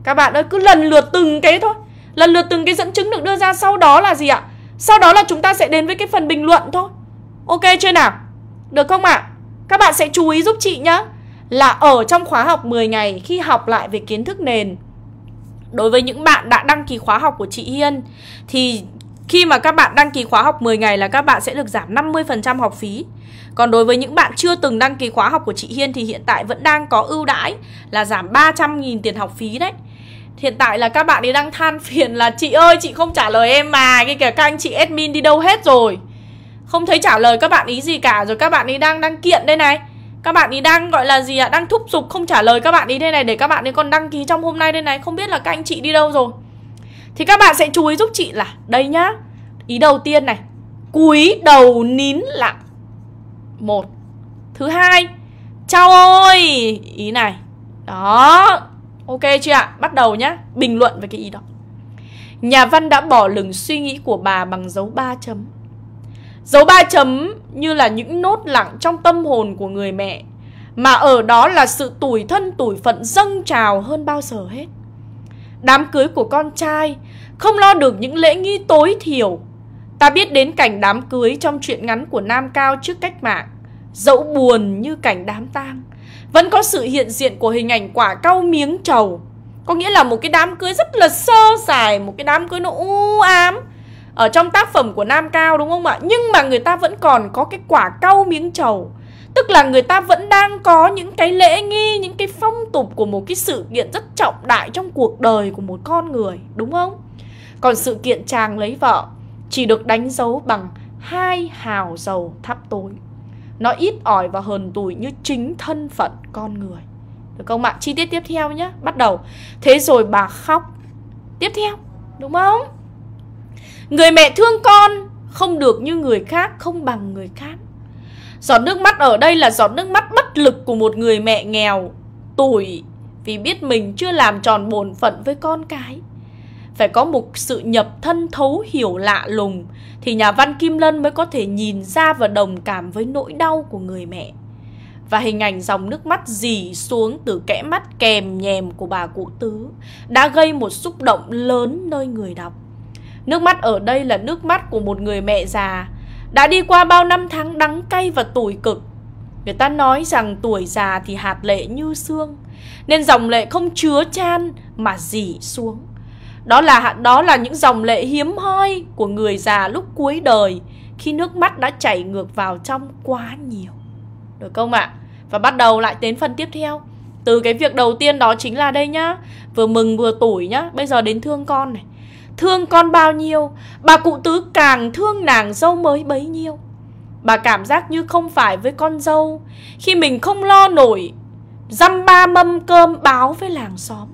Các bạn ơi cứ lần lượt từng cái thôi Lần lượt từng cái dẫn chứng được đưa ra sau đó là gì ạ Sau đó là chúng ta sẽ đến với cái phần bình luận thôi Ok chưa nào Được không ạ Các bạn sẽ chú ý giúp chị nhé Là ở trong khóa học 10 ngày khi học lại về kiến thức nền đối với những bạn đã đăng ký khóa học của chị Hiên thì khi mà các bạn đăng ký khóa học 10 ngày là các bạn sẽ được giảm 50% học phí. Còn đối với những bạn chưa từng đăng ký khóa học của chị Hiên thì hiện tại vẫn đang có ưu đãi là giảm 300.000 tiền học phí đấy. Hiện tại là các bạn ấy đang than phiền là chị ơi chị không trả lời em mà cái kìa các anh chị admin đi đâu hết rồi. Không thấy trả lời các bạn ý gì cả rồi các bạn ấy đang đăng kiện đây này. Các bạn ý đang gọi là gì ạ? À? Đang thúc giục không trả lời các bạn ý đây này Để các bạn ấy còn đăng ký trong hôm nay đây này Không biết là các anh chị đi đâu rồi Thì các bạn sẽ chú ý giúp chị là Đây nhá Ý đầu tiên này Cúi đầu nín lặng Một Thứ hai Chào ơi Ý này Đó Ok chị ạ Bắt đầu nhá Bình luận về cái ý đó Nhà văn đã bỏ lửng suy nghĩ của bà bằng dấu ba chấm Dấu ba chấm như là những nốt lặng trong tâm hồn của người mẹ Mà ở đó là sự tủi thân tủi phận dâng trào hơn bao giờ hết Đám cưới của con trai không lo được những lễ nghi tối thiểu Ta biết đến cảnh đám cưới trong truyện ngắn của Nam Cao trước cách mạng Dẫu buồn như cảnh đám tang Vẫn có sự hiện diện của hình ảnh quả cau miếng trầu Có nghĩa là một cái đám cưới rất là sơ sài Một cái đám cưới nó u ám ở trong tác phẩm của Nam Cao đúng không ạ? Nhưng mà người ta vẫn còn có cái quả cau miếng trầu. Tức là người ta vẫn đang có những cái lễ nghi, những cái phong tục của một cái sự kiện rất trọng đại trong cuộc đời của một con người, đúng không? Còn sự kiện chàng lấy vợ chỉ được đánh dấu bằng hai hào dầu thắp tối. Nó ít ỏi và hờn tủi như chính thân phận con người. Được không ạ? Chi tiết tiếp theo nhé. Bắt đầu. Thế rồi bà khóc. Tiếp theo. Đúng không? Người mẹ thương con không được như người khác, không bằng người khác. Giọt nước mắt ở đây là giọt nước mắt bất lực của một người mẹ nghèo, tủi vì biết mình chưa làm tròn bổn phận với con cái. Phải có một sự nhập thân thấu hiểu lạ lùng thì nhà văn Kim Lân mới có thể nhìn ra và đồng cảm với nỗi đau của người mẹ. Và hình ảnh dòng nước mắt dì xuống từ kẽ mắt kèm nhèm của bà cụ tứ đã gây một xúc động lớn nơi người đọc. Nước mắt ở đây là nước mắt của một người mẹ già Đã đi qua bao năm tháng đắng cay và tủi cực Người ta nói rằng tuổi già thì hạt lệ như xương Nên dòng lệ không chứa chan mà dỉ xuống đó là đó là những dòng lệ hiếm hoi của người già lúc cuối đời khi nước mắt đã chảy ngược vào trong quá nhiều. Được không ạ? À? Và bắt đầu lại đến phần tiếp theo. Từ cái việc đầu tiên đó chính là đây nhá, vừa mừng vừa tủi nhá, bây giờ đến thương con này. Thương con bao nhiêu Bà cụ tứ càng thương nàng dâu mới bấy nhiêu Bà cảm giác như không phải với con dâu Khi mình không lo nổi Dăm ba mâm cơm báo với làng xóm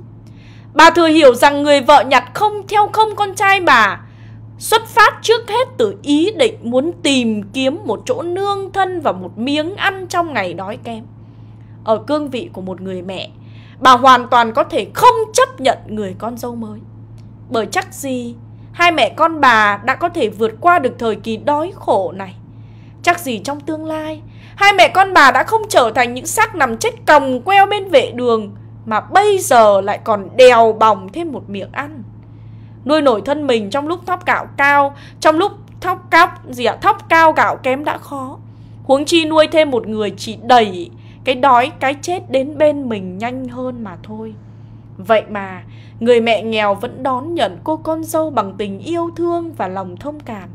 Bà thừa hiểu rằng người vợ nhặt không theo không con trai bà Xuất phát trước hết từ ý định muốn tìm kiếm một chỗ nương thân và một miếng ăn trong ngày đói kém Ở cương vị của một người mẹ Bà hoàn toàn có thể không chấp nhận người con dâu mới bởi chắc gì hai mẹ con bà đã có thể vượt qua được thời kỳ đói khổ này. Chắc gì trong tương lai, hai mẹ con bà đã không trở thành những xác nằm chết còng queo bên vệ đường mà bây giờ lại còn đèo bòng thêm một miệng ăn. Nuôi nổi thân mình trong lúc thóc gạo cao, trong lúc thóc cóc gì à, thóc cao gạo kém đã khó. Huống chi nuôi thêm một người chỉ đẩy cái đói cái chết đến bên mình nhanh hơn mà thôi. Vậy mà, người mẹ nghèo vẫn đón nhận cô con dâu bằng tình yêu thương và lòng thông cảm.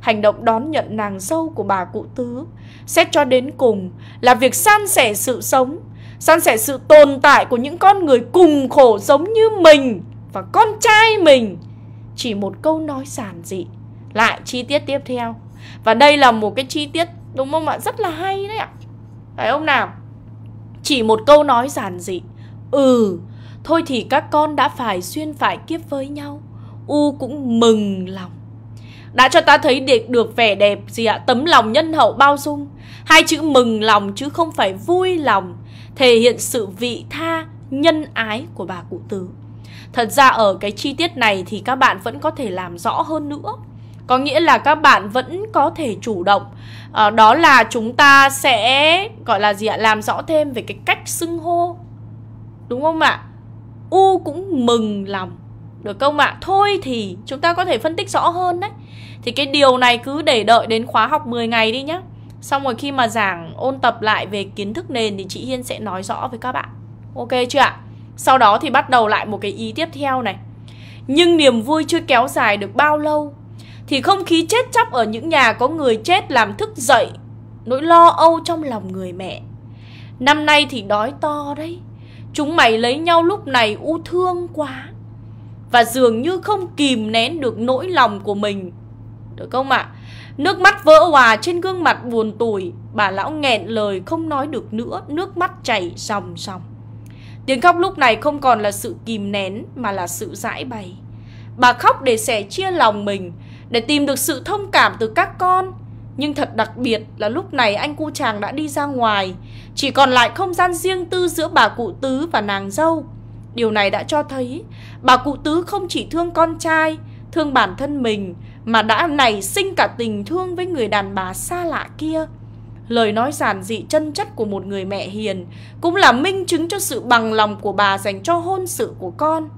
Hành động đón nhận nàng dâu của bà cụ tứ, xét cho đến cùng là việc san sẻ sự sống, san sẻ sự tồn tại của những con người cùng khổ giống như mình và con trai mình. Chỉ một câu nói giản dị. Lại chi tiết tiếp theo. Và đây là một cái chi tiết đúng không ạ? Rất là hay đấy ạ. Phải ông nào? Chỉ một câu nói giản dị. Ừ, Thôi thì các con đã phải xuyên phải kiếp với nhau U cũng mừng lòng Đã cho ta thấy được, được vẻ đẹp gì ạ Tấm lòng nhân hậu bao dung Hai chữ mừng lòng chứ không phải vui lòng Thể hiện sự vị tha nhân ái của bà cụ tứ Thật ra ở cái chi tiết này thì các bạn vẫn có thể làm rõ hơn nữa Có nghĩa là các bạn vẫn có thể chủ động à, Đó là chúng ta sẽ gọi là gì ạ Làm rõ thêm về cái cách xưng hô Đúng không ạ? U cũng mừng lòng Được không ạ? À? Thôi thì chúng ta có thể phân tích rõ hơn đấy Thì cái điều này cứ để đợi đến khóa học 10 ngày đi nhá Xong rồi khi mà giảng ôn tập lại về kiến thức nền thì chị Hiên sẽ nói rõ với các bạn Ok chưa ạ? Sau đó thì bắt đầu lại một cái ý tiếp theo này Nhưng niềm vui chưa kéo dài được bao lâu Thì không khí chết chóc ở những nhà có người chết làm thức dậy Nỗi lo âu trong lòng người mẹ Năm nay thì đói to đấy Chúng mày lấy nhau lúc này u thương quá Và dường như không kìm nén được nỗi lòng của mình Được không ạ? À? Nước mắt vỡ hòa trên gương mặt buồn tủi Bà lão nghẹn lời không nói được nữa Nước mắt chảy ròng ròng Tiếng khóc lúc này không còn là sự kìm nén Mà là sự giải bày Bà khóc để sẻ chia lòng mình Để tìm được sự thông cảm từ các con nhưng thật đặc biệt là lúc này anh cu chàng đã đi ra ngoài Chỉ còn lại không gian riêng tư giữa bà cụ tứ và nàng dâu Điều này đã cho thấy bà cụ tứ không chỉ thương con trai Thương bản thân mình Mà đã nảy sinh cả tình thương với người đàn bà xa lạ kia Lời nói giản dị chân chất của một người mẹ hiền Cũng là minh chứng cho sự bằng lòng của bà dành cho hôn sự của con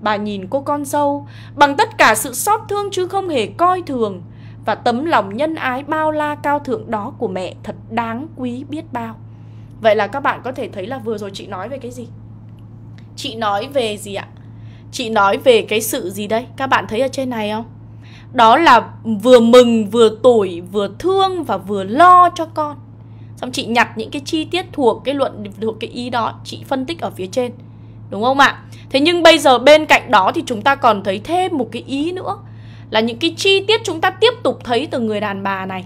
Bà nhìn cô con dâu bằng tất cả sự xót thương chứ không hề coi thường và tấm lòng nhân ái bao la cao thượng đó của mẹ thật đáng quý biết bao. Vậy là các bạn có thể thấy là vừa rồi chị nói về cái gì? Chị nói về gì ạ? Chị nói về cái sự gì đây? Các bạn thấy ở trên này không? Đó là vừa mừng, vừa tủi, vừa thương và vừa lo cho con. Xong chị nhặt những cái chi tiết thuộc cái luận thuộc cái ý đó, chị phân tích ở phía trên. Đúng không ạ? Thế nhưng bây giờ bên cạnh đó thì chúng ta còn thấy thêm một cái ý nữa là những cái chi tiết chúng ta tiếp tục thấy từ người đàn bà này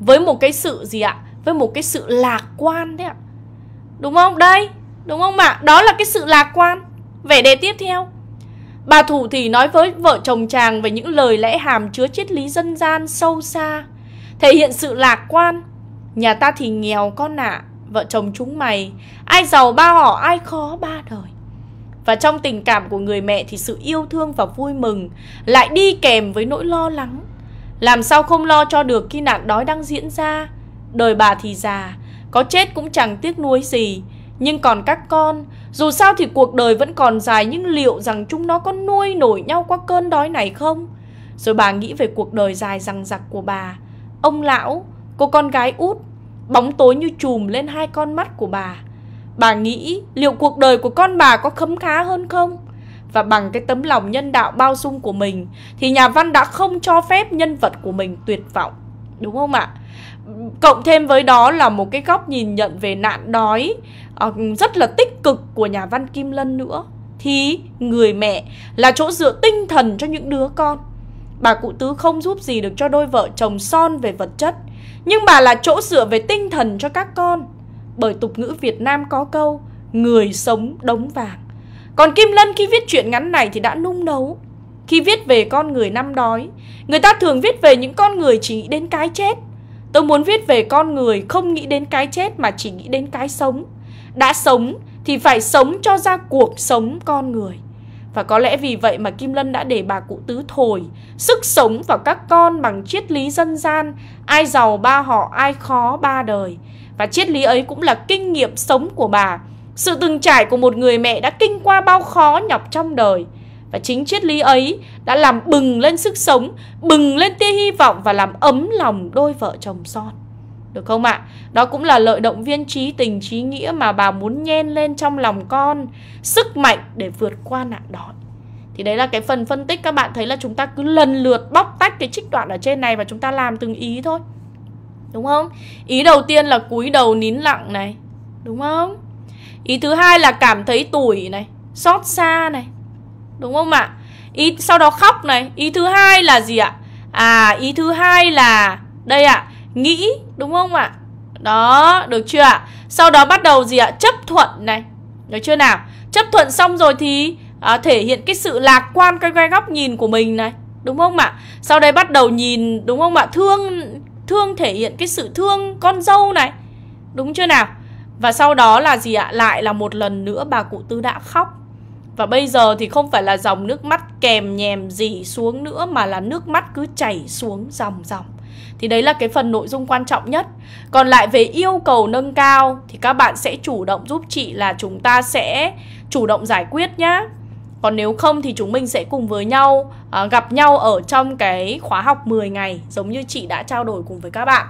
với một cái sự gì ạ với một cái sự lạc quan đấy ạ đúng không đây đúng không ạ đó là cái sự lạc quan vẻ đề tiếp theo bà thủ thì nói với vợ chồng chàng về những lời lẽ hàm chứa triết lý dân gian sâu xa thể hiện sự lạc quan nhà ta thì nghèo con ạ à, vợ chồng chúng mày ai giàu ba họ ai khó ba đời và trong tình cảm của người mẹ thì sự yêu thương và vui mừng lại đi kèm với nỗi lo lắng. Làm sao không lo cho được khi nạn đói đang diễn ra? Đời bà thì già, có chết cũng chẳng tiếc nuối gì. Nhưng còn các con, dù sao thì cuộc đời vẫn còn dài nhưng liệu rằng chúng nó có nuôi nổi nhau qua cơn đói này không? Rồi bà nghĩ về cuộc đời dài rằng giặc của bà, ông lão, cô con gái út, bóng tối như chùm lên hai con mắt của bà. Bà nghĩ liệu cuộc đời của con bà có khấm khá hơn không? Và bằng cái tấm lòng nhân đạo bao dung của mình Thì nhà văn đã không cho phép nhân vật của mình tuyệt vọng Đúng không ạ? Cộng thêm với đó là một cái góc nhìn nhận về nạn đói ờ, Rất là tích cực của nhà văn Kim Lân nữa Thì người mẹ là chỗ dựa tinh thần cho những đứa con Bà cụ tứ không giúp gì được cho đôi vợ chồng son về vật chất Nhưng bà là chỗ dựa về tinh thần cho các con bởi tục ngữ Việt Nam có câu người sống đống vàng. Còn Kim Lân khi viết chuyện ngắn này thì đã nung nấu. Khi viết về con người năm đói, người ta thường viết về những con người chỉ nghĩ đến cái chết. Tôi muốn viết về con người không nghĩ đến cái chết mà chỉ nghĩ đến cái sống. Đã sống thì phải sống cho ra cuộc sống con người. Và có lẽ vì vậy mà Kim Lân đã để bà cụ tứ thổi sức sống vào các con bằng triết lý dân gian ai giàu ba họ, ai khó ba đời. Và triết lý ấy cũng là kinh nghiệm sống của bà, sự từng trải của một người mẹ đã kinh qua bao khó nhọc trong đời. Và chính triết lý ấy đã làm bừng lên sức sống, bừng lên tia hy vọng và làm ấm lòng đôi vợ chồng son. Được không ạ? À? Đó cũng là lợi động viên trí tình trí nghĩa mà bà muốn nhen lên trong lòng con Sức mạnh để vượt qua nạn đói Thì đấy là cái phần phân tích các bạn thấy là chúng ta cứ lần lượt bóc tách cái trích đoạn ở trên này Và chúng ta làm từng ý thôi đúng không ý đầu tiên là cúi đầu nín lặng này đúng không ý thứ hai là cảm thấy tủi này xót xa này đúng không ạ ý sau đó khóc này ý thứ hai là gì ạ à ý thứ hai là đây ạ nghĩ đúng không ạ đó được chưa ạ sau đó bắt đầu gì ạ chấp thuận này được chưa nào chấp thuận xong rồi thì à, thể hiện cái sự lạc quan cái góc nhìn của mình này đúng không ạ sau đây bắt đầu nhìn đúng không ạ thương thương thể hiện cái sự thương con dâu này đúng chưa nào và sau đó là gì ạ lại là một lần nữa bà cụ tư đã khóc và bây giờ thì không phải là dòng nước mắt kèm nhèm gì xuống nữa mà là nước mắt cứ chảy xuống dòng dòng thì đấy là cái phần nội dung quan trọng nhất còn lại về yêu cầu nâng cao thì các bạn sẽ chủ động giúp chị là chúng ta sẽ chủ động giải quyết nhá còn nếu không thì chúng mình sẽ cùng với nhau à, gặp nhau ở trong cái khóa học 10 ngày giống như chị đã trao đổi cùng với các bạn.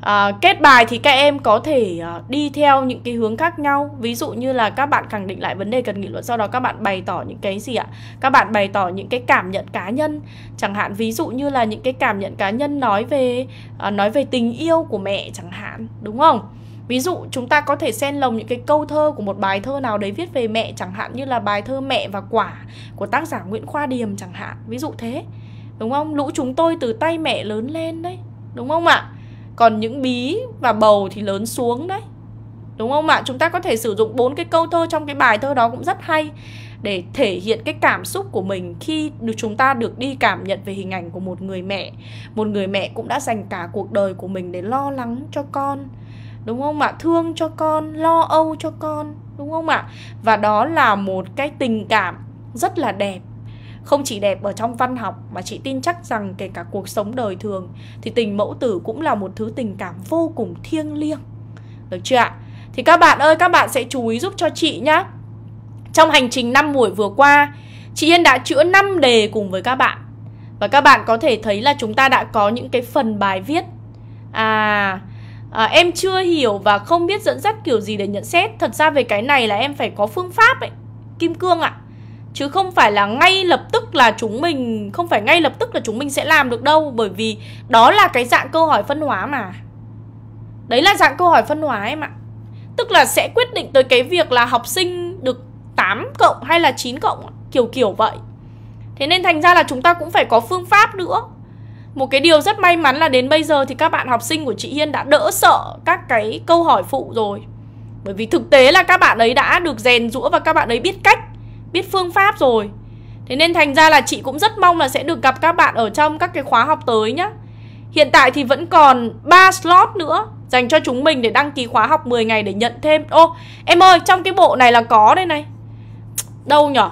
À, kết bài thì các em có thể à, đi theo những cái hướng khác nhau ví dụ như là các bạn khẳng định lại vấn đề cần nghị luận sau đó các bạn bày tỏ những cái gì ạ các bạn bày tỏ những cái cảm nhận cá nhân chẳng hạn ví dụ như là những cái cảm nhận cá nhân nói về à, nói về tình yêu của mẹ chẳng hạn đúng không ví dụ chúng ta có thể xen lồng những cái câu thơ của một bài thơ nào đấy viết về mẹ chẳng hạn như là bài thơ mẹ và quả của tác giả nguyễn khoa điềm chẳng hạn ví dụ thế đúng không lũ chúng tôi từ tay mẹ lớn lên đấy đúng không ạ còn những bí và bầu thì lớn xuống đấy đúng không ạ chúng ta có thể sử dụng bốn cái câu thơ trong cái bài thơ đó cũng rất hay để thể hiện cái cảm xúc của mình khi được chúng ta được đi cảm nhận về hình ảnh của một người mẹ một người mẹ cũng đã dành cả cuộc đời của mình để lo lắng cho con đúng không ạ thương cho con lo âu cho con đúng không ạ và đó là một cái tình cảm rất là đẹp không chỉ đẹp ở trong văn học mà chị tin chắc rằng kể cả cuộc sống đời thường thì tình mẫu tử cũng là một thứ tình cảm vô cùng thiêng liêng được chưa ạ thì các bạn ơi các bạn sẽ chú ý giúp cho chị nhé trong hành trình năm buổi vừa qua chị Yên đã chữa năm đề cùng với các bạn và các bạn có thể thấy là chúng ta đã có những cái phần bài viết à à, em chưa hiểu và không biết dẫn dắt kiểu gì để nhận xét thật ra về cái này là em phải có phương pháp ấy kim cương ạ à. chứ không phải là ngay lập tức là chúng mình không phải ngay lập tức là chúng mình sẽ làm được đâu bởi vì đó là cái dạng câu hỏi phân hóa mà đấy là dạng câu hỏi phân hóa em ạ tức là sẽ quyết định tới cái việc là học sinh được 8 cộng hay là 9 cộng kiểu kiểu vậy thế nên thành ra là chúng ta cũng phải có phương pháp nữa một cái điều rất may mắn là đến bây giờ thì các bạn học sinh của chị Hiên đã đỡ sợ các cái câu hỏi phụ rồi. Bởi vì thực tế là các bạn ấy đã được rèn rũa và các bạn ấy biết cách, biết phương pháp rồi. Thế nên thành ra là chị cũng rất mong là sẽ được gặp các bạn ở trong các cái khóa học tới nhá. Hiện tại thì vẫn còn 3 slot nữa dành cho chúng mình để đăng ký khóa học 10 ngày để nhận thêm. Ô, em ơi, trong cái bộ này là có đây này. Đâu nhở?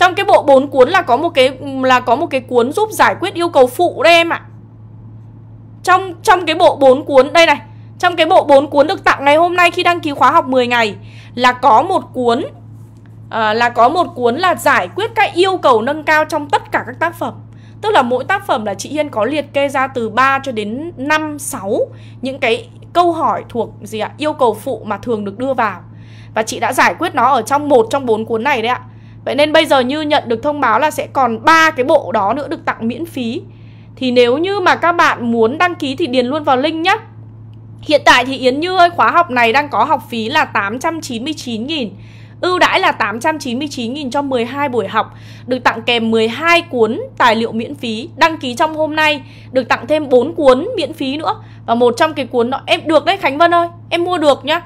Trong cái bộ 4 cuốn là có một cái là có một cái cuốn giúp giải quyết yêu cầu phụ đấy em ạ. Trong trong cái bộ 4 cuốn đây này, trong cái bộ 4 cuốn được tặng ngày hôm nay khi đăng ký khóa học 10 ngày là có một cuốn à, là có một cuốn là giải quyết các yêu cầu nâng cao trong tất cả các tác phẩm. Tức là mỗi tác phẩm là chị Hiên có liệt kê ra từ 3 cho đến 5 6 những cái câu hỏi thuộc gì ạ, yêu cầu phụ mà thường được đưa vào. Và chị đã giải quyết nó ở trong một trong bốn cuốn này đấy ạ. Vậy nên bây giờ như nhận được thông báo là sẽ còn ba cái bộ đó nữa được tặng miễn phí Thì nếu như mà các bạn muốn đăng ký thì điền luôn vào link nhé Hiện tại thì Yến Như ơi khóa học này đang có học phí là 899 nghìn ưu đãi là 899.000 cho 12 buổi học, được tặng kèm 12 cuốn tài liệu miễn phí, đăng ký trong hôm nay, được tặng thêm 4 cuốn miễn phí nữa. Và một trong cái cuốn đó, em được đấy Khánh Vân ơi, em mua được nhá.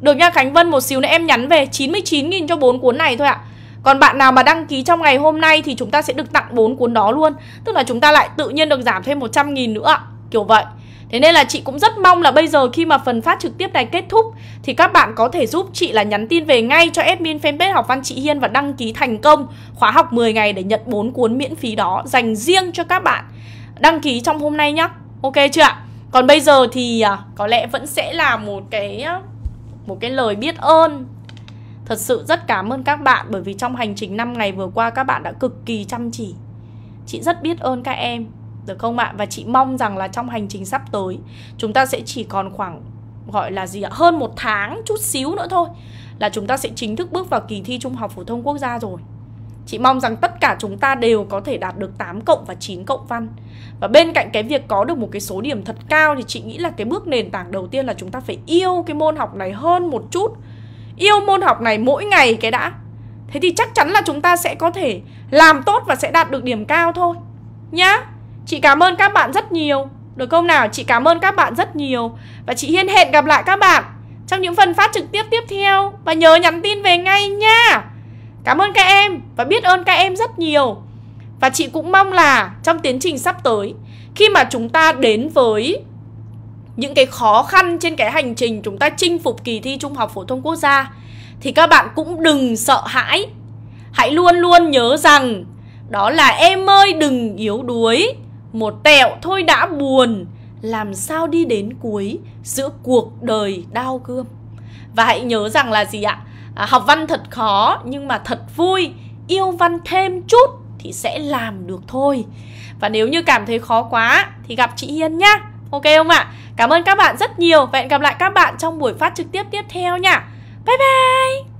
Được nha Khánh Vân, một xíu nữa em nhắn về 99.000 cho 4 cuốn này thôi ạ. À. Còn bạn nào mà đăng ký trong ngày hôm nay thì chúng ta sẽ được tặng 4 cuốn đó luôn Tức là chúng ta lại tự nhiên được giảm thêm 100 nghìn nữa Kiểu vậy Thế nên là chị cũng rất mong là bây giờ khi mà phần phát trực tiếp này kết thúc thì các bạn có thể giúp chị là nhắn tin về ngay cho admin fanpage học văn chị Hiên và đăng ký thành công khóa học 10 ngày để nhận 4 cuốn miễn phí đó dành riêng cho các bạn đăng ký trong hôm nay nhá. Ok chưa ạ? Còn bây giờ thì à, có lẽ vẫn sẽ là một cái à, một cái lời biết ơn Thật sự rất cảm ơn các bạn bởi vì trong hành trình 5 ngày vừa qua các bạn đã cực kỳ chăm chỉ. Chị rất biết ơn các em, được không ạ? Và chị mong rằng là trong hành trình sắp tới chúng ta sẽ chỉ còn khoảng gọi là gì ạ? Hơn một tháng chút xíu nữa thôi là chúng ta sẽ chính thức bước vào kỳ thi Trung học Phổ thông Quốc gia rồi. Chị mong rằng tất cả chúng ta đều có thể đạt được 8 cộng và 9 cộng văn Và bên cạnh cái việc có được một cái số điểm thật cao Thì chị nghĩ là cái bước nền tảng đầu tiên là chúng ta phải yêu cái môn học này hơn một chút Yêu môn học này mỗi ngày cái đã Thế thì chắc chắn là chúng ta sẽ có thể làm tốt và sẽ đạt được điểm cao thôi Nhá Chị cảm ơn các bạn rất nhiều Được không nào? Chị cảm ơn các bạn rất nhiều Và chị Hiên hẹn gặp lại các bạn Trong những phần phát trực tiếp tiếp theo Và nhớ nhắn tin về ngay nha Cảm ơn các em Và biết ơn các em rất nhiều Và chị cũng mong là trong tiến trình sắp tới Khi mà chúng ta đến với những cái khó khăn trên cái hành trình chúng ta chinh phục kỳ thi trung học phổ thông quốc gia thì các bạn cũng đừng sợ hãi. Hãy luôn luôn nhớ rằng đó là em ơi đừng yếu đuối, một tẹo thôi đã buồn, làm sao đi đến cuối giữa cuộc đời đau cương. Và hãy nhớ rằng là gì ạ? À, học văn thật khó nhưng mà thật vui, yêu văn thêm chút thì sẽ làm được thôi. Và nếu như cảm thấy khó quá thì gặp chị Hiên nhá. Ok không ạ? À? Cảm ơn các bạn rất nhiều và hẹn gặp lại các bạn trong buổi phát trực tiếp tiếp theo nha. Bye bye!